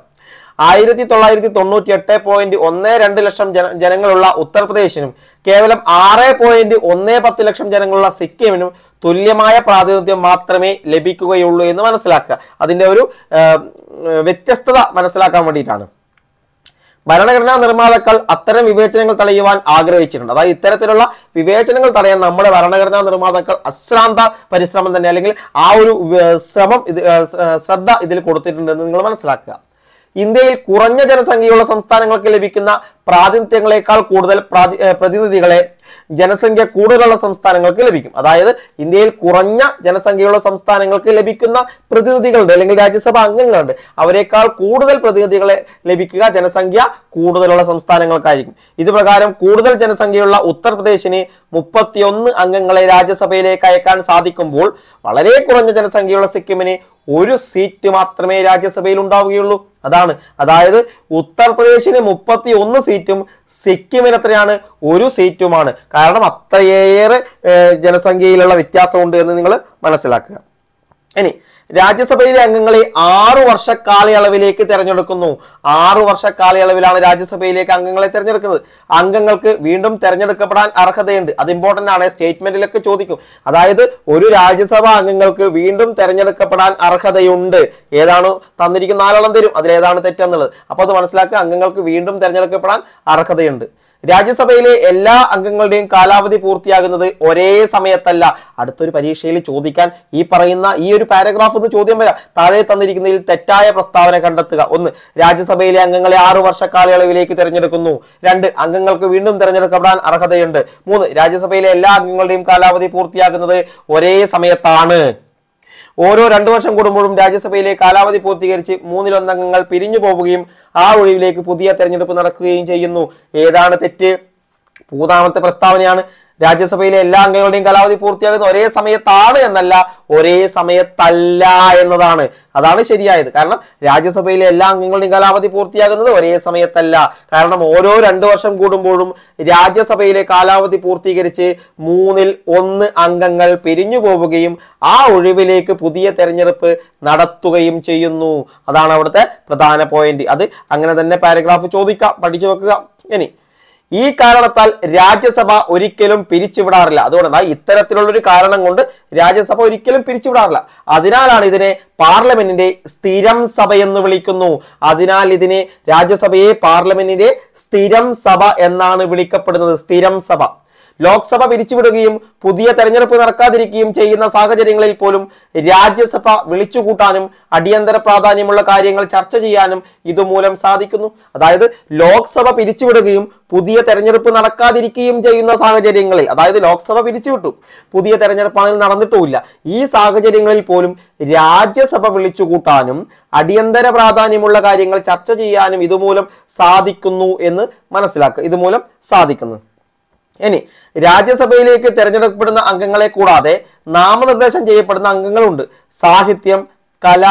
ആയിരത്തി തൊള്ളായിരത്തി തൊണ്ണൂറ്റി എട്ട് പോയിന്റ് ഒന്ന് രണ്ട് ലക്ഷം ജനങ്ങളുള്ള ഉത്തർപ്രദേശിനും കേവലം ആറ് പോയിന്റ് ഒന്ന് പത്ത് ലക്ഷം ജനങ്ങളുള്ള സിക്കിമിനും തുല്യമായ പ്രാതിനിധ്യം മാത്രമേ ലഭിക്കുകയുള്ളൂ എന്ന് മനസ്സിലാക്കുക അതിൻ്റെ ഒരു വ്യത്യസ്തത മനസ്സിലാക്കാൻ വേണ്ടിയിട്ടാണ് ഭരണഘടനാ നിർമ്മാതാക്കൾ അത്തരം വിവേചനങ്ങൾ തടയുവാൻ ആഗ്രഹിച്ചിട്ടുണ്ട് അതായത് ഇത്തരത്തിലുള്ള വിവേചനങ്ങൾ തടയാൻ നമ്മുടെ ഭരണഘടനാ നിർമ്മാതാക്കൾ അശ്രാന്ത പരിശ്രമം തന്നെ അല്ലെങ്കിൽ ആ ഒരു ശ്രമം ഇത് ശ്രദ്ധ ഇതിൽ കൊടുത്തിട്ടുണ്ടെന്ന് നിങ്ങൾ മനസ്സിലാക്കുക ഇന്ത്യയിൽ കുറഞ്ഞ ജനസംഖ്യയുള്ള സംസ്ഥാനങ്ങൾക്ക് ലഭിക്കുന്ന പ്രാതിനിധ്യങ്ങളെക്കാൾ കൂടുതൽ പ്രതിനിധികളെ ജനസംഖ്യ കൂടുതലുള്ള സംസ്ഥാനങ്ങൾക്ക് ലഭിക്കും അതായത് ഇന്ത്യയിൽ കുറഞ്ഞ ജനസംഖ്യയുള്ള സംസ്ഥാനങ്ങൾക്ക് ലഭിക്കുന്ന പ്രതിനിധികളുണ്ട് അല്ലെങ്കിൽ രാജ്യസഭാ അംഗങ്ങളുണ്ട് അവരെക്കാൾ കൂടുതൽ പ്രതിനിധികളെ ലഭിക്കുക ജനസംഖ്യ കൂടുതലുള്ള സംസ്ഥാനങ്ങൾക്കായിരിക്കും ഇത് കൂടുതൽ ജനസംഖ്യയുള്ള ഉത്തർപ്രദേശിന് മുപ്പത്തിയൊന്ന് അംഗങ്ങളെ രാജ്യസഭയിലേക്ക് അയക്കാൻ സാധിക്കുമ്പോൾ വളരെ കുറഞ്ഞ ജനസംഖ്യയുള്ള സിക്കിമിന് ഒരു സീറ്റ് മാത്രമേ രാജ്യസഭയിൽ ഉണ്ടാവുകയുള്ളൂ അതാണ് അതായത് ഉത്തർപ്രദേശിന് മുപ്പത്തി ഒന്ന് സീറ്റും സിക്കിമിന് എത്രയാണ് ഒരു സീറ്റുമാണ് കാരണം അത്രയേറെ ജനസംഖ്യയിലുള്ള വ്യത്യാസമുണ്ട് എന്ന് നിങ്ങൾ മനസ്സിലാക്കുക ഇനി രാജ്യസഭയിലെ അംഗങ്ങളെ ആറു വർഷ കാലയളവിലേക്ക് തിരഞ്ഞെടുക്കുന്നു ആറു വർഷ കാലയളവിലാണ് രാജ്യസഭയിലേക്ക് അംഗങ്ങളെ തിരഞ്ഞെടുക്കുന്നത് അംഗങ്ങൾക്ക് വീണ്ടും തിരഞ്ഞെടുക്കപ്പെടാൻ അർഹതയുണ്ട് അത് ഇമ്പോർട്ടന്റ് ആണ് സ്റ്റേറ്റ്മെന്റിലൊക്കെ ചോദിക്കും അതായത് ഒരു രാജ്യസഭാ അംഗങ്ങൾക്ക് വീണ്ടും തിരഞ്ഞെടുക്കപ്പെടാൻ അർഹതയുണ്ട് ഏതാണ് തന്നിരിക്കുന്ന നാലെണ്ണം തരും അതിലേതാണ് തെറ്റെന്നുള്ളത് അപ്പോൾ അത് മനസ്സിലാക്കുക അംഗങ്ങൾക്ക് വീണ്ടും തിരഞ്ഞെടുക്കപ്പെടാൻ അർഹതയുണ്ട് രാജ്യസഭയിലെ എല്ലാ അംഗങ്ങളുടെയും കാലാവധി പൂർത്തിയാകുന്നത് ഒരേ സമയത്തല്ല അടുത്തൊരു പരീക്ഷയിൽ ചോദിക്കാൻ ഈ പറയുന്ന ഈ ഒരു പാരഗ്രാഫ് എന്ന് ചോദ്യം വരാം താഴെ തന്നിരിക്കുന്നതിൽ തെറ്റായ പ്രസ്താവന കണ്ടെത്തുക ഒന്ന് രാജ്യസഭയിലെ അംഗങ്ങളെ ആറു വർഷ കാലയളവിലേക്ക് തിരഞ്ഞെടുക്കുന്നു രണ്ട് അംഗങ്ങൾക്ക് വീണ്ടും തിരഞ്ഞെടുക്കപ്പെടാൻ അർഹതയുണ്ട് മൂന്ന് രാജ്യസഭയിലെ എല്ലാ അംഗങ്ങളുടെയും കാലാവധി പൂർത്തിയാകുന്നത് ഒരേ സമയത്താണ് ഓരോ രണ്ടു വർഷം കൂടുമ്പോഴും രാജ്യസഭയിലെ കാലാവധി പൂർത്തീകരിച്ച് മൂന്നിലൊന്നംഗങ്ങൾ പിരിഞ്ഞു പോവുകയും ആ ഒഴിവിലേക്ക് പുതിയ തെരഞ്ഞെടുപ്പ് നടക്കുകയും ചെയ്യുന്നു ഏതാണ് തെറ്റ് മൂന്നാമത്തെ പ്രസ്താവനയാണ് രാജ്യസഭയിലെ എല്ലാ അംഗങ്ങളുടെയും കാലാവധി പൂർത്തിയാകുന്ന ഒരേ സമയത്താണ് എന്നല്ല ഒരേ സമയത്തല്ല എന്നതാണ് അതാണ് ശരിയായത് കാരണം രാജ്യസഭയിലെ എല്ലാ അംഗങ്ങളുടെയും കാലാവധി പൂർത്തിയാകുന്നത് ഒരേ സമയത്തല്ല കാരണം ഓരോ രണ്ടു വർഷം കൂടുമ്പോഴും രാജ്യസഭയിലെ കാലാവധി പൂർത്തീകരിച്ച് മൂന്നിൽ ഒന്ന് അംഗങ്ങൾ പിരിഞ്ഞു പോവുകയും ആ ഒഴിവിലേക്ക് പുതിയ തെരഞ്ഞെടുപ്പ് നടത്തുകയും ചെയ്യുന്നു അതാണ് അവിടുത്തെ പ്രധാന പോയിന്റ് അത് അങ്ങനെ തന്നെ പാരഗ്രാഫ് ചോദിക്കാം പഠിച്ചു വെക്കുക ഇനി ഈ കാരണത്താൽ രാജ്യസഭ ഒരിക്കലും പിരിച്ചുവിടാറില്ല അതുകൊണ്ട് ഇത്തരത്തിലുള്ളൊരു കാരണം കൊണ്ട് രാജ്യസഭ ഒരിക്കലും പിരിച്ചുവിടാറില്ല അതിനാലാണ് ഇതിനെ പാർലമെന്റിന്റെ സ്ഥിരം സഭ എന്ന് വിളിക്കുന്നു അതിനാൽ ഇതിനെ രാജ്യസഭയെ പാർലമെന്റിന്റെ സ്ഥിരം സഭ എന്നാണ് വിളിക്കപ്പെടുന്നത് സ്ഥിരം സഭ ലോക്സഭ പിരിച്ചുവിടുകയും പുതിയ തെരഞ്ഞെടുപ്പ് നടക്കാതിരിക്കുകയും ചെയ്യുന്ന സാഹചര്യങ്ങളിൽ പോലും രാജ്യസഭ വിളിച്ചുകൂട്ടാനും അടിയന്തര പ്രാധാന്യമുള്ള കാര്യങ്ങൾ ചർച്ച ചെയ്യാനും ഇതുമൂലം സാധിക്കുന്നു അതായത് ലോക്സഭ പിരിച്ചുവിടുകയും പുതിയ തെരഞ്ഞെടുപ്പ് നടക്കാതിരിക്കുകയും ചെയ്യുന്ന സാഹചര്യങ്ങളിൽ അതായത് ലോക്സഭ പിരിച്ചുവിട്ടു പുതിയ തെരഞ്ഞെടുപ്പാണെങ്കിൽ നടന്നിട്ടുമില്ല ഈ സാഹചര്യങ്ങളിൽ പോലും രാജ്യസഭ വിളിച്ചുകൂട്ടാനും അടിയന്തര പ്രാധാന്യമുള്ള കാര്യങ്ങൾ ചർച്ച ചെയ്യാനും ഇതുമൂലം സാധിക്കുന്നു എന്ന് മനസ്സിലാക്കുക ഇതുമൂലം സാധിക്കുന്നു ഇനി രാജ്യസഭയിലേക്ക് തിരഞ്ഞെടുക്കപ്പെടുന്ന അംഗങ്ങളെ കൂടാതെ നാമനിർദ്ദേശം ചെയ്യപ്പെടുന്ന അംഗങ്ങളുണ്ട് സാഹിത്യം കല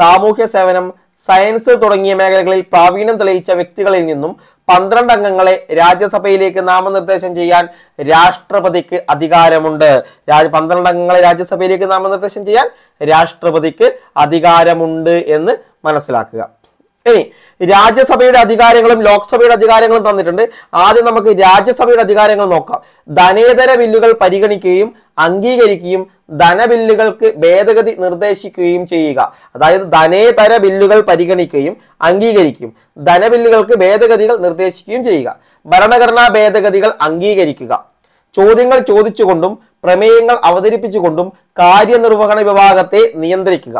സാമൂഹ്യ സേവനം സയൻസ് തുടങ്ങിയ മേഖലകളിൽ പ്രാവീണ്യം തെളിയിച്ച വ്യക്തികളിൽ നിന്നും പന്ത്രണ്ട് അംഗങ്ങളെ രാജ്യസഭയിലേക്ക് നാമനിർദ്ദേശം ചെയ്യാൻ രാഷ്ട്രപതിക്ക് അധികാരമുണ്ട് പന്ത്രണ്ട് അംഗങ്ങളെ രാജ്യസഭയിലേക്ക് നാമനിർദ്ദേശം ചെയ്യാൻ രാഷ്ട്രപതിക്ക് അധികാരമുണ്ട് എന്ന് മനസ്സിലാക്കുക ഇനി രാജ്യസഭയുടെ അധികാരങ്ങളും ലോക്സഭയുടെ അധികാരങ്ങളും തന്നിട്ടുണ്ട് ആദ്യം നമുക്ക് രാജ്യസഭയുടെ അധികാരങ്ങൾ നോക്കാം ധനേതര ബില്ലുകൾ പരിഗണിക്കുകയും അംഗീകരിക്കുകയും ധനബില്ലുകൾക്ക് ഭേദഗതി നിർദ്ദേശിക്കുകയും ചെയ്യുക അതായത് ധനേതര ബില്ലുകൾ പരിഗണിക്കുകയും അംഗീകരിക്കും ധനബില്ലുകൾക്ക് ഭേദഗതികൾ നിർദ്ദേശിക്കുകയും ചെയ്യുക ഭരണഘടനാ ഭേദഗതികൾ അംഗീകരിക്കുക ചോദ്യങ്ങൾ ചോദിച്ചുകൊണ്ടും പ്രമേയങ്ങൾ അവതരിപ്പിച്ചുകൊണ്ടും കാര്യനിർവഹണ വിഭാഗത്തെ നിയന്ത്രിക്കുക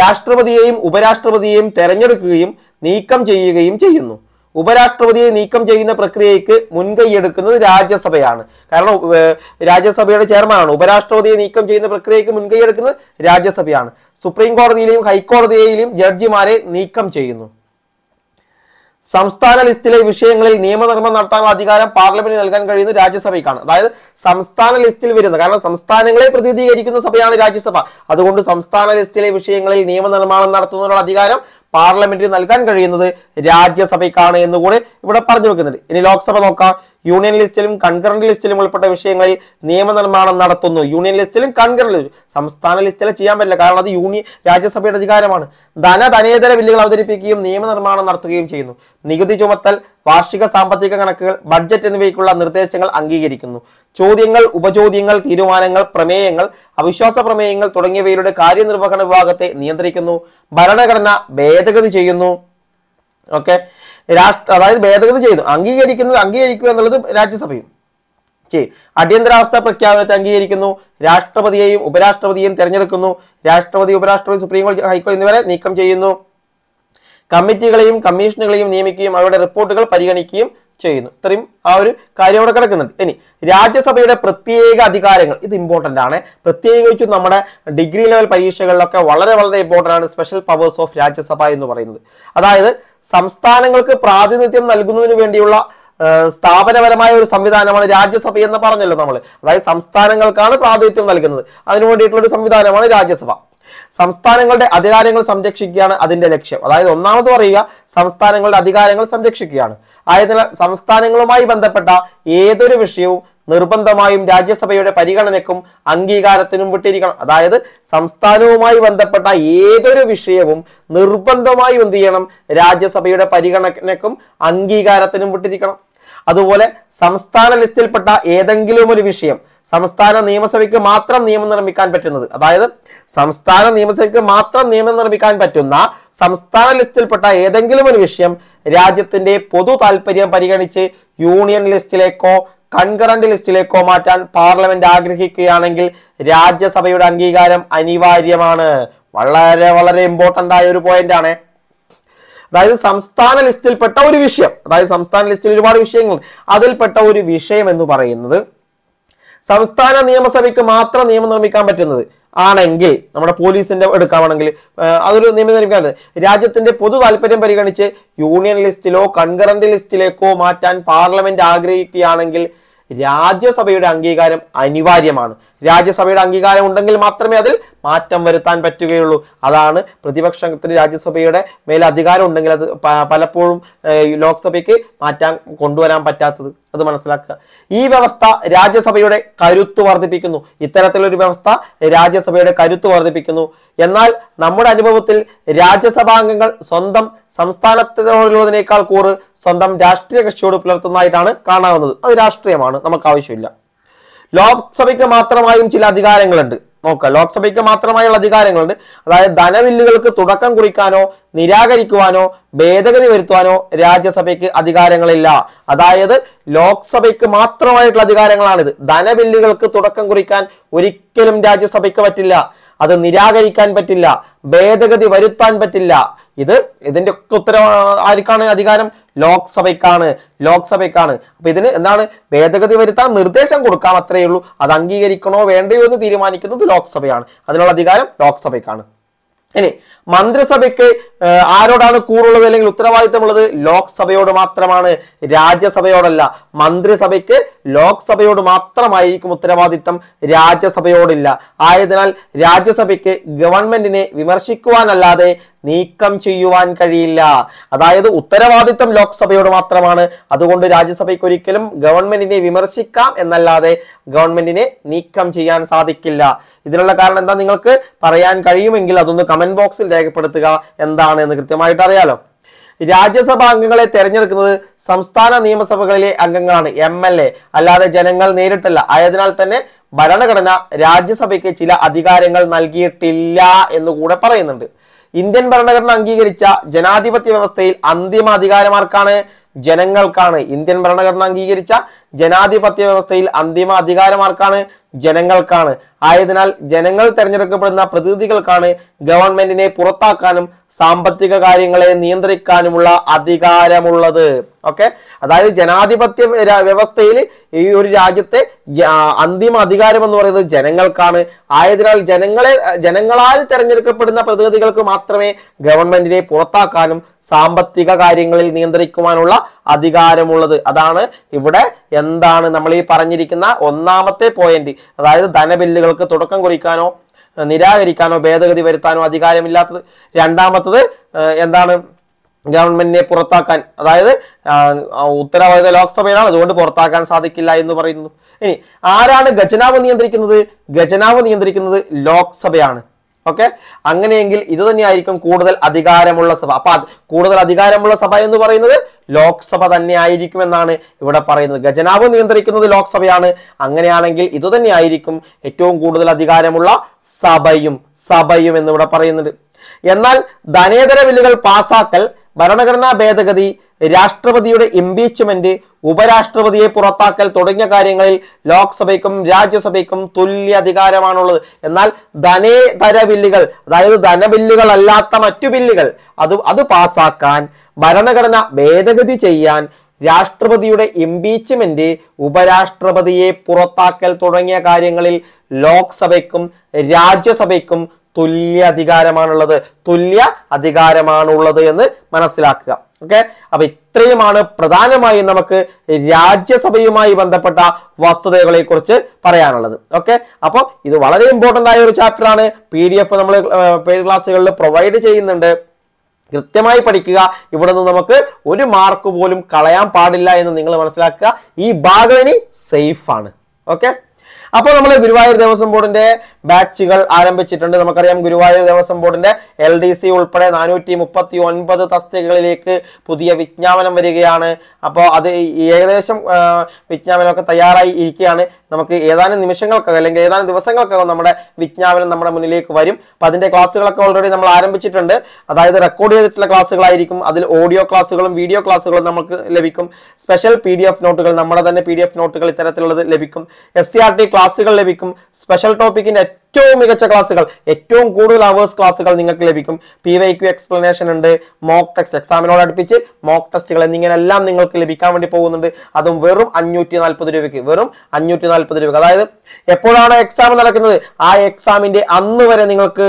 രാഷ്ട്രപതിയെയും ഉപരാഷ്ട്രപതിയെയും തെരഞ്ഞെടുക്കുകയും നീക്കം ചെയ്യുകയും ചെയ്യുന്നു ഉപരാഷ്ട്രപതിയെ നീക്കം ചെയ്യുന്ന പ്രക്രിയയ്ക്ക് മുൻകൈയെടുക്കുന്നത് രാജ്യസഭയാണ് കാരണം രാജ്യസഭയുടെ ചെയർമാനാണ് ഉപരാഷ്ട്രപതിയെ നീക്കം ചെയ്യുന്ന പ്രക്രിയയ്ക്ക് മുൻകൈയെടുക്കുന്നത് രാജ്യസഭയാണ് സുപ്രീം കോടതിയിലെയും ഹൈക്കോടതിയിലെയും ജഡ്ജിമാരെ നീക്കം ചെയ്യുന്നു സംസ്ഥാന ലിസ്റ്റിലെ വിഷയങ്ങളിൽ നിയമനിർമ്മാണം നടത്താനുള്ള അധികാരം പാർലമെന്റിന് നൽകാൻ കഴിയുന്ന രാജ്യസഭയ്ക്കാണ് അതായത് സംസ്ഥാന ലിസ്റ്റിൽ വരുന്ന കാരണം സംസ്ഥാനങ്ങളെ പ്രതിനിധീകരിക്കുന്ന സഭയാണ് രാജ്യസഭ അതുകൊണ്ട് സംസ്ഥാന ലിസ്റ്റിലെ വിഷയങ്ങളിൽ നിയമനിർമ്മാണം നടത്തുന്നതിനുള്ള അധികാരം പാർലമെന്റിന് നൽകാൻ കഴിയുന്നത് രാജ്യസഭയ്ക്കാണ് കൂടെ ഇവിടെ പറഞ്ഞു വെക്കുന്നുണ്ട് ഇനി ലോക്സഭ നോക്കാം യൂണിയൻ ലിസ്റ്റിലും കൺകറന്റ് ലിസ്റ്റിലും ഉൾപ്പെട്ട വിഷയങ്ങളിൽ നിയമനിർമ്മാണം നടത്തുന്നു യൂണിയൻ ലിസ്റ്റിലും കൺകറന്റ് സംസ്ഥാന ലിസ്റ്റിലെ ചെയ്യാൻ പറ്റില്ല കാരണം അത് യൂണിയൻ രാജ്യസഭയുടെ അധികാരമാണ് ധന ധനേതര ബില്ലുകൾ അവതരിപ്പിക്കുകയും നിയമനിർമ്മാണം നടത്തുകയും ചെയ്യുന്നു നികുതി ചുമത്തൽ വാർഷിക സാമ്പത്തിക കണക്കുകൾ ബഡ്ജറ്റ് എന്നിവയ്ക്കുള്ള നിർദ്ദേശങ്ങൾ അംഗീകരിക്കുന്നു ചോദ്യങ്ങൾ ഉപചോദ്യങ്ങൾ തീരുമാനങ്ങൾ പ്രമേയങ്ങൾ അവിശ്വാസ പ്രമേയങ്ങൾ തുടങ്ങിയവയുടെ കാര്യനിർവഹണ വിഭാഗത്തെ നിയന്ത്രിക്കുന്നു ഭരണഘടന ഭേദഗതി ചെയ്യുന്നു ഓക്കെ രാഷ്ട്ര അതായത് ഭേദഗതി ചെയ്യുന്നു അംഗീകരിക്കുന്നത് അംഗീകരിക്കുക എന്നുള്ളത് രാജ്യസഭയും ചെയ്യും അടിയന്തരാവസ്ഥ പ്രഖ്യാപനത്തെ അംഗീകരിക്കുന്നു രാഷ്ട്രപതിയെയും ഉപരാഷ്ട്രപതിയെയും തിരഞ്ഞെടുക്കുന്നു രാഷ്ട്രപതി ഉപരാഷ്ട്രപതി സുപ്രീം കോടതി ഹൈക്കോടതി എന്നിവരെ നീക്കം ചെയ്യുന്നു കമ്മിറ്റികളെയും കമ്മീഷനുകളെയും നിയമിക്കുകയും അവരുടെ റിപ്പോർട്ടുകൾ പരിഗണിക്കുകയും ചെയ്യുന്നു ഇത്രയും ആ ഒരു കാര്യം അവിടെ കിടക്കുന്നുണ്ട് ഇനി രാജ്യസഭയുടെ പ്രത്യേക അധികാരങ്ങൾ ഇത് ഇമ്പോർട്ടൻ്റ് ആണ് പ്രത്യേകിച്ചും നമ്മുടെ ഡിഗ്രി ലെവൽ പരീക്ഷകളിലൊക്കെ വളരെ വളരെ ഇമ്പോർട്ടൻ്റ് ആണ് സ്പെഷ്യൽ പവേഴ്സ് ഓഫ് രാജ്യസഭ എന്ന് പറയുന്നത് അതായത് സംസ്ഥാനങ്ങൾക്ക് പ്രാതിനിധ്യം നൽകുന്നതിന് വേണ്ടിയുള്ള സ്ഥാപനപരമായ ഒരു സംവിധാനമാണ് രാജ്യസഭ എന്ന് പറഞ്ഞല്ലോ നമ്മൾ അതായത് സംസ്ഥാനങ്ങൾക്കാണ് പ്രാതിനിധ്യം നൽകുന്നത് അതിനു വേണ്ടിയിട്ടുള്ള ഒരു സംവിധാനമാണ് രാജ്യസഭ സംസ്ഥാനങ്ങളുടെ അധികാരങ്ങൾ സംരക്ഷിക്കുകയാണ് അതിന്റെ ലക്ഷ്യം അതായത് ഒന്നാമത് പറയുക സംസ്ഥാനങ്ങളുടെ അധികാരങ്ങൾ സംരക്ഷിക്കുകയാണ് ആയതിനാൽ സംസ്ഥാനങ്ങളുമായി ബന്ധപ്പെട്ട ഏതൊരു വിഷയവും നിർബന്ധമായും രാജ്യസഭയുടെ പരിഗണനക്കും അംഗീകാരത്തിനും വിട്ടിരിക്കണം അതായത് സംസ്ഥാനവുമായി ബന്ധപ്പെട്ട ഏതൊരു വിഷയവും നിർബന്ധമായും എന്ത് ചെയ്യണം രാജ്യസഭയുടെ പരിഗണനക്കും അംഗീകാരത്തിനും വിട്ടിരിക്കണം അതുപോലെ സംസ്ഥാന ലിസ്റ്റിൽപ്പെട്ട ഏതെങ്കിലും ഒരു വിഷയം സംസ്ഥാന നിയമസഭയ്ക്ക് മാത്രം നിയമം നിർമ്മിക്കാൻ പറ്റുന്നത് അതായത് സംസ്ഥാന നിയമസഭയ്ക്ക് മാത്രം നിയമം നിർമ്മിക്കാൻ പറ്റുന്ന സംസ്ഥാന ലിസ്റ്റിൽപ്പെട്ട ഏതെങ്കിലും ഒരു വിഷയം രാജ്യത്തിന്റെ പൊതു താല്പര്യം പരിഗണിച്ച് യൂണിയൻ ലിസ്റ്റിലേക്കോ കൺകറന്റ് ലിസ്റ്റിലേക്കോ മാറ്റാൻ പാർലമെന്റ് ആഗ്രഹിക്കുകയാണെങ്കിൽ രാജ്യസഭയുടെ അംഗീകാരം അനിവാര്യമാണ് വളരെ വളരെ ഇമ്പോർട്ടന്റ് ആയ ഒരു പോയിന്റ് ആണ് അതായത് സംസ്ഥാന ലിസ്റ്റിൽപ്പെട്ട ഒരു വിഷയം അതായത് സംസ്ഥാന ലിസ്റ്റിൽ ഒരുപാട് വിഷയങ്ങൾ അതിൽപ്പെട്ട ഒരു വിഷയം എന്ന് പറയുന്നത് സംസ്ഥാന നിയമസഭയ്ക്ക് മാത്രം നിയമം നിർമ്മിക്കാൻ പറ്റുന്നത് ആണെങ്കിൽ നമ്മുടെ പോലീസിന്റെ എടുക്കാമാണെങ്കിൽ അതൊരു നിയമനിർമ്മിക്കാണ് രാജ്യത്തിന്റെ പൊതു താല്പര്യം പരിഗണിച്ച് യൂണിയൻ ലിസ്റ്റിലോ കൺകറന്റ് ലിസ്റ്റിലേക്കോ മാറ്റാൻ പാർലമെന്റ് ആഗ്രഹിക്കുകയാണെങ്കിൽ രാജ്യസഭയുടെ അംഗീകാരം അനിവാര്യമാണ് രാജ്യസഭയുടെ അംഗീകാരം ഉണ്ടെങ്കിൽ മാത്രമേ അതിൽ മാറ്റം വരുത്താൻ പറ്റുകയുള്ളൂ അതാണ് പ്രതിപക്ഷത്തിന് രാജ്യസഭയുടെ മേൽ അധികാരം ഉണ്ടെങ്കിൽ അത് പലപ്പോഴും ലോക്സഭയ്ക്ക് മാറ്റാൻ കൊണ്ടുവരാൻ പറ്റാത്തത് അത് മനസ്സിലാക്കുക ഈ വ്യവസ്ഥ രാജ്യസഭയുടെ കരുത്ത് വർദ്ധിപ്പിക്കുന്നു ഇത്തരത്തിലൊരു വ്യവസ്ഥ രാജ്യസഭയുടെ കരുത്ത് വർദ്ധിപ്പിക്കുന്നു എന്നാൽ നമ്മുടെ അനുഭവത്തിൽ രാജ്യസഭാംഗങ്ങൾ സ്വന്തം സംസ്ഥാനത്തിനോടുള്ളതിനേക്കാൾ കൂറ് സ്വന്തം രാഷ്ട്രീയ കക്ഷിയോട് പുലർത്തുന്നതായിട്ടാണ് കാണാവുന്നത് അത് രാഷ്ട്രീയമാണ് നമുക്ക് ആവശ്യമില്ല ലോക്സഭയ്ക്ക് മാത്രമായും ചില അധികാരങ്ങളുണ്ട് നോക്കുക ലോക്സഭയ്ക്ക് മാത്രമായുള്ള അധികാരങ്ങളുണ്ട് അതായത് ധനബില്ലുകൾക്ക് തുടക്കം കുറിക്കാനോ നിരാകരിക്കുവാനോ ഭേദഗതി വരുത്തുവാനോ രാജ്യസഭയ്ക്ക് അധികാരങ്ങളില്ല അതായത് ലോക്സഭയ്ക്ക് മാത്രമായിട്ടുള്ള അധികാരങ്ങളാണിത് ധനബില്ലുകൾക്ക് തുടക്കം കുറിക്കാൻ ഒരിക്കലും രാജ്യസഭയ്ക്ക് പറ്റില്ല അത് നിരാകരിക്കാൻ പറ്റില്ല ഭേദഗതി വരുത്താൻ പറ്റില്ല ഇത് ഇതിന്റെ ഒക്കെ ഉത്തരവ് ആർക്കാണ് അധികാരം ലോക്സഭയ്ക്കാണ് ലോക്സഭയ്ക്കാണ് അപ്പൊ ഇതിന് എന്താണ് ഭേദഗതി വരുത്താൻ നിർദ്ദേശം കൊടുക്കാം അത്രയേ ഉള്ളൂ അത് അംഗീകരിക്കണോ വേണ്ടയോ എന്ന് തീരുമാനിക്കുന്നത് ലോക്സഭയാണ് അതിനുള്ള അധികാരം ലോക്സഭയ്ക്കാണ് ഇനി മന്ത്രിസഭയ്ക്ക് ആരോടാണ് കൂറുള്ളത് അല്ലെങ്കിൽ ഉത്തരവാദിത്തമുള്ളത് ലോക്സഭയോട് മാത്രമാണ് രാജ്യസഭയോടല്ല മന്ത്രിസഭയ്ക്ക് ലോക്സഭയോട് മാത്രമായിരിക്കും ഉത്തരവാദിത്തം രാജ്യസഭയോടില്ല ആയതിനാൽ രാജ്യസഭയ്ക്ക് ഗവൺമെന്റിനെ വിമർശിക്കുവാനല്ലാതെ നീക്കം ചെയ്യുവാൻ കഴിയില്ല അതായത് ഉത്തരവാദിത്തം ലോക്സഭയോട് മാത്രമാണ് അതുകൊണ്ട് രാജ്യസഭയ്ക്ക് ഒരിക്കലും ഗവൺമെന്റിനെ വിമർശിക്കാം എന്നല്ലാതെ ഗവൺമെന്റിനെ നീക്കം ചെയ്യാൻ സാധിക്കില്ല ഇതിനുള്ള കാരണം എന്താ നിങ്ങൾക്ക് പറയാൻ കഴിയുമെങ്കിൽ അതൊന്ന് കമന്റ് ബോക്സിൽ രേഖപ്പെടുത്തുക എന്താണ് എന്ന് കൃത്യമായിട്ട് അറിയാലോ രാജ്യസഭാ അംഗങ്ങളെ തെരഞ്ഞെടുക്കുന്നത് സംസ്ഥാന നിയമസഭകളിലെ അംഗങ്ങളാണ് എം എൽ എ അല്ലാതെ ജനങ്ങൾ നേരിട്ടല്ല ആയതിനാൽ തന്നെ ഭരണഘടന രാജ്യസഭയ്ക്ക് ചില അധികാരങ്ങൾ നൽകിയിട്ടില്ല എന്ന് പറയുന്നുണ്ട് ഇന്ത്യൻ ഭരണഘടന അംഗീകരിച്ച ജനാധിപത്യ വ്യവസ്ഥയിൽ അന്തിമ അധികാരമാർക്കാണ് ജനങ്ങൾക്കാണ് ഇന്ത്യൻ ഭരണഘടന അംഗീകരിച്ച ജനാധിപത്യ വ്യവസ്ഥയിൽ അന്തിമ അധികാരമാർക്കാണ് ജനങ്ങൾക്കാണ് ആയതിനാൽ ജനങ്ങൾ തെരഞ്ഞെടുക്കപ്പെടുന്ന പ്രതിനിധികൾക്കാണ് ഗവൺമെന്റിനെ പുറത്താക്കാനും സാമ്പത്തിക കാര്യങ്ങളെ നിയന്ത്രിക്കാനുമുള്ള അധികാരമുള്ളത് ഓക്കെ അതായത് ജനാധിപത്യ വ്യവസ്ഥയിൽ ഈ ഒരു രാജ്യത്തെ അന്തിമ അധികാരം എന്ന് പറയുന്നത് ജനങ്ങൾക്കാണ് ആയതിനാൽ ജനങ്ങളെ ജനങ്ങളാൽ തെരഞ്ഞെടുക്കപ്പെടുന്ന പ്രതിനിധികൾക്ക് മാത്രമേ ഗവൺമെന്റിനെ പുറത്താക്കാനും സാമ്പത്തിക കാര്യങ്ങളിൽ നിയന്ത്രിക്കുവാനുള്ള അധികാരമുള്ളത് അതാണ് ഇവിടെ എന്താണ് നമ്മൾ ഈ പറഞ്ഞിരിക്കുന്ന ഒന്നാമത്തെ പോയിന്റ് അതായത് ധനബില്ലുകൾക്ക് തുടക്കം കുറിക്കാനോ നിരാകരിക്കാനോ ഭേദഗതി വരുത്താനോ അധികാരമില്ലാത്തത് രണ്ടാമത്തത് എന്താണ് ഗവൺമെന്റിനെ പുറത്താക്കാൻ അതായത് ഉത്തരവാദിത ലോക്സഭയിലാണ് അതുകൊണ്ട് പുറത്താക്കാൻ സാധിക്കില്ല എന്ന് പറയുന്നു ഇനി ആരാണ് ഖജനാവ് നിയന്ത്രിക്കുന്നത് ഖജനാവ് നിയന്ത്രിക്കുന്നത് ലോക്സഭയാണ് ഓക്കെ അങ്ങനെയെങ്കിൽ ഇത് തന്നെയായിരിക്കും കൂടുതൽ അധികാരമുള്ള സഭ അപ്പൊ കൂടുതൽ അധികാരമുള്ള സഭ എന്ന് പറയുന്നത് ലോക്സഭ തന്നെ ആയിരിക്കുമെന്നാണ് ഇവിടെ പറയുന്നത് ഖജനാവ് നിയന്ത്രിക്കുന്നത് ലോക്സഭയാണ് അങ്ങനെയാണെങ്കിൽ ഇത് തന്നെയായിരിക്കും ഏറ്റവും കൂടുതൽ അധികാരമുള്ള സഭയും സഭയും എന്ന് ഇവിടെ പറയുന്നുണ്ട് എന്നാൽ ധനേതര ബില്ലുകൾ പാസാക്കൽ ഭരണഘടനാ ഭേദഗതി രാഷ്ട്രപതിയുടെ ഇംപീച്ച്മെന്റ് ഉപരാഷ്ട്രപതിയെ പുറത്താക്കൽ തുടങ്ങിയ കാര്യങ്ങളിൽ ലോക്സഭയ്ക്കും രാജ്യസഭയ്ക്കും തുല്യ അധികാരമാണുള്ളത് എന്നാൽ ധനേതര ബില്ലുകൾ അതായത് ധനബില്ലുകൾ അല്ലാത്ത മറ്റു ബില്ലുകൾ അത് അത് പാസാക്കാൻ ഭരണഘടന ഭേദഗതി ചെയ്യാൻ രാഷ്ട്രപതിയുടെ ഇംപീച്ച്മെന്റ് ഉപരാഷ്ട്രപതിയെ പുറത്താക്കൽ തുടങ്ങിയ കാര്യങ്ങളിൽ ലോക്സഭയ്ക്കും രാജ്യസഭയ്ക്കും തുല്യ അധികാരമാണുള്ളത് തുല്യ അധികാരമാണുള്ളത് എന്ന് മനസ്സിലാക്കുക ഓക്കെ അപ്പൊ ഇത്രയുമാണ് പ്രധാനമായും നമുക്ക് രാജ്യസഭയുമായി ബന്ധപ്പെട്ട വസ്തുതകളെ കുറിച്ച് പറയാനുള്ളത് ഓക്കെ അപ്പോൾ ഇത് വളരെ ഇമ്പോർട്ടൻ്റ് ആയ ഒരു ആണ് പി ഡി എഫ് നമ്മൾ ക്ലാസ്സുകളിൽ പ്രൊവൈഡ് ചെയ്യുന്നുണ്ട് കൃത്യമായി പഠിക്കുക ഇവിടെ നിന്ന് നമുക്ക് ഒരു മാർക്ക് പോലും കളയാൻ പാടില്ല എന്ന് നിങ്ങൾ മനസ്സിലാക്കുക ഈ ഭാഗം ഇനി ആണ് ഓക്കെ അപ്പോൾ നമ്മൾ ഗുരുവായൂർ ദേവസ്വം ബോർഡിന്റെ ബാച്ചുകൾ ആരംഭിച്ചിട്ടുണ്ട് നമുക്കറിയാം ഗുരുവായൂർ ദേവസ്വം ബോർഡിന്റെ എൽ ഡി സി ഉൾപ്പെടെ നാനൂറ്റി മുപ്പത്തി ഒൻപത് തസ്തികകളിലേക്ക് പുതിയ വിജ്ഞാപനം വരികയാണ് അപ്പോൾ അത് ഏകദേശം വിജ്ഞാപനമൊക്കെ തയ്യാറായി ഇരിക്കുകയാണ് നമുക്ക് ഏതാനും നിമിഷങ്ങൾക്കകം അല്ലെങ്കിൽ ഏതാനും ദിവസങ്ങൾക്കകം നമ്മുടെ വിജ്ഞാപനം നമ്മുടെ മുന്നിലേക്ക് വരും അപ്പം അതിൻ്റെ ക്ലാസ്സുകളൊക്കെ ഓൾറെഡി നമ്മൾ ആരംഭിച്ചിട്ടുണ്ട് അതായത് റെക്കോർഡ് ചെയ്തിട്ടുള്ള ക്ലാസ്സുകളായിരിക്കും അതിൽ ഓഡിയോ ക്ലാസ്സുകളും വീഡിയോ ക്ലാസ്സുകളും നമുക്ക് ലഭിക്കും സ്പെഷ്യൽ പി ഡി എഫ് നോട്ടുകൾ നമ്മുടെ തന്നെ പി ഡി എഫ് നോട്ടുകൾ ഇത്തരത്തിലുള്ളത് ലഭിക്കും എസ് സി ആർ ടി ക്ലാസ്സുകൾ ലഭിക്കും സ്പെഷ്യൽ ടോപ്പിക്കിൻ്റെ ഏറ്റവും മികച്ച ക്ലാസ്സുകൾ ഏറ്റവും കൂടുതൽ അവേഴ്സ് ക്ലാസ്സുകൾ നിങ്ങൾക്ക് ലഭിക്കും പി വൈ ക്യു എക്സ്പ്ലനേഷൻ ഉണ്ട് മോക്ക് ടെസ്റ്റ് എക്സാമിനോട് അടുപ്പിച്ച് മോക്ക് ടെസ്റ്റുകൾ എന്നിങ്ങനെല്ലാം നിങ്ങൾക്ക് ലഭിക്കാൻ വേണ്ടി പോകുന്നുണ്ട് അതും വെറും അഞ്ഞൂറ്റി നാൽപ്പത് രൂപയ്ക്ക് വെറും അഞ്ഞൂറ്റി നാൽപ്പത് രൂപ അതായത് എപ്പോഴാണ് എക്സാം നടക്കുന്നത് ആ എക്സാമിന്റെ അന്ന് വരെ നിങ്ങൾക്ക്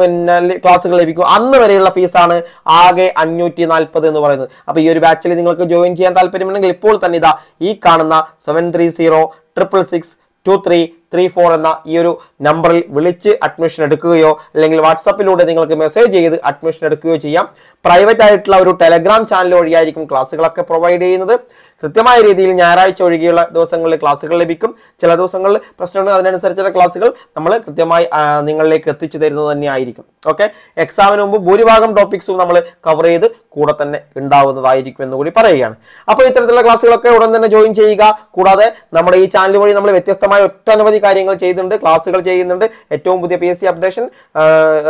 പിന്നെ ക്ലാസ്സുകൾ ലഭിക്കും അന്ന് വരെയുള്ള ഫീസാണ് ആകെ അഞ്ഞൂറ്റി നാൽപ്പത് എന്ന് പറയുന്നത് അപ്പോൾ ഈ ഒരു ബാച്ചിൽ നിങ്ങൾക്ക് ജോയിൻ ചെയ്യാൻ താല്പര്യമുണ്ടെങ്കിൽ ഇപ്പോൾ തന്നെ ഇതാ ഈ കാണുന്ന seven three zero triple six two three three four എന്ന ഈ ഒരു നമ്പറിൽ വിളിച്ച് അഡ്മിഷൻ എടുക്കുകയോ അല്ലെങ്കിൽ വാട്സപ്പിലൂടെ നിങ്ങൾക്ക് മെസ്സേജ് ചെയ്ത് അഡ്മിഷൻ എടുക്കുകയോ ചെയ്യാം പ്രൈവറ്റ് ആയിട്ടുള്ള ഒരു ടെലഗ്രാം ചാനൽ വഴിയായിരിക്കും ക്ലാസ്സുകളൊക്കെ പ്രൊവൈഡ് ചെയ്യുന്നത് കൃത്യമായ രീതിയിൽ ഞായറാഴ്ച ഒഴികെയുള്ള ദിവസങ്ങളിൽ ക്ലാസ്സുകൾ ലഭിക്കും ചില ദിവസങ്ങളിൽ പ്രശ്നമുണ്ട് അതിനനുസരിച്ചുള്ള ക്ലാസ്സുകൾ നമ്മൾ കൃത്യമായി നിങ്ങളിലേക്ക് എത്തിച്ചു തരുന്നത് തന്നെ ആയിരിക്കും ഓക്കെ എക്സാമിന് മുമ്പ് ഭൂരിഭാഗം ടോപ്പിക്സും നമ്മൾ കവർ ചെയ്ത് കൂടെ തന്നെ ഉണ്ടാവുന്നതായിരിക്കും എന്ന് കൂടി പറയുകയാണ് അപ്പോൾ ഇത്തരത്തിലുള്ള ക്ലാസ്സുകളൊക്കെ ഉടൻ തന്നെ ജോയിൻ ചെയ്യുക കൂടാതെ നമ്മുടെ ഈ ചാനൽ വഴി നമ്മൾ വ്യത്യസ്തമായ ഒട്ടനവധി കാര്യങ്ങൾ ചെയ്യുന്നുണ്ട് ക്ലാസ്സുകൾ ചെയ്യുന്നുണ്ട് ഏറ്റവും പുതിയ പി അപ്ഡേഷൻ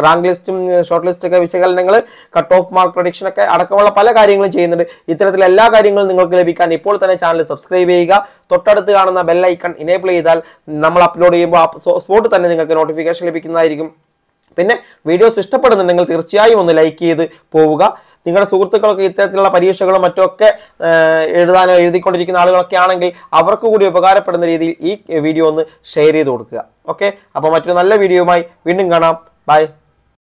റാങ്ക് ലിസ്റ്റും ഷോർട്ട് ലിസ്റ്റൊക്കെ വിശകലനങ്ങൾ കട്ട് ഓഫ് മാർക്ക് പ്രൊഡിക്ഷൻ ഒക്കെ അടക്കമുള്ള പല കാര്യങ്ങളും ചെയ്യുന്നുണ്ട് ഇത്തരത്തിലെല്ലാ എല്ലാ കാര്യങ്ങളും നിങ്ങൾക്ക് ലഭിക്കാൻ ഇപ്പോൾ തന്നെ ചാനൽ സബ്സ്ക്രൈബ് ചെയ്യുക തൊട്ടടുത്ത് കാണുന്ന ബെല്ലൈക്കൺ ഇനേബിൾ ചെയ്താൽ നമ്മൾ അപ്ലോഡ് ചെയ്യുമ്പോൾ സ്പോട്ട് തന്നെ നിങ്ങൾക്ക് നോട്ടിഫിക്കേഷൻ ലഭിക്കുന്നതായിരിക്കും പിന്നെ വീഡിയോസ് ഇഷ്ടപ്പെടുന്നുണ്ടെങ്കിൽ തീർച്ചയായും ഒന്ന് ലൈക്ക് ചെയ്ത് പോവുക നിങ്ങളുടെ സുഹൃത്തുക്കളൊക്കെ ഇത്തരത്തിലുള്ള പരീക്ഷകളും മറ്റൊക്കെ എഴുതാനോ എഴുതിക്കൊണ്ടിരിക്കുന്ന ആളുകളൊക്കെ ആണെങ്കിൽ അവർക്ക് കൂടി ഉപകാരപ്പെടുന്ന രീതിയിൽ ഈ വീഡിയോ ഒന്ന് ഷെയർ ചെയ്ത് കൊടുക്കുക ഓക്കെ അപ്പോൾ മറ്റൊരു നല്ല വീഡിയോയുമായി വീണ്ടും കാണാം ബൈ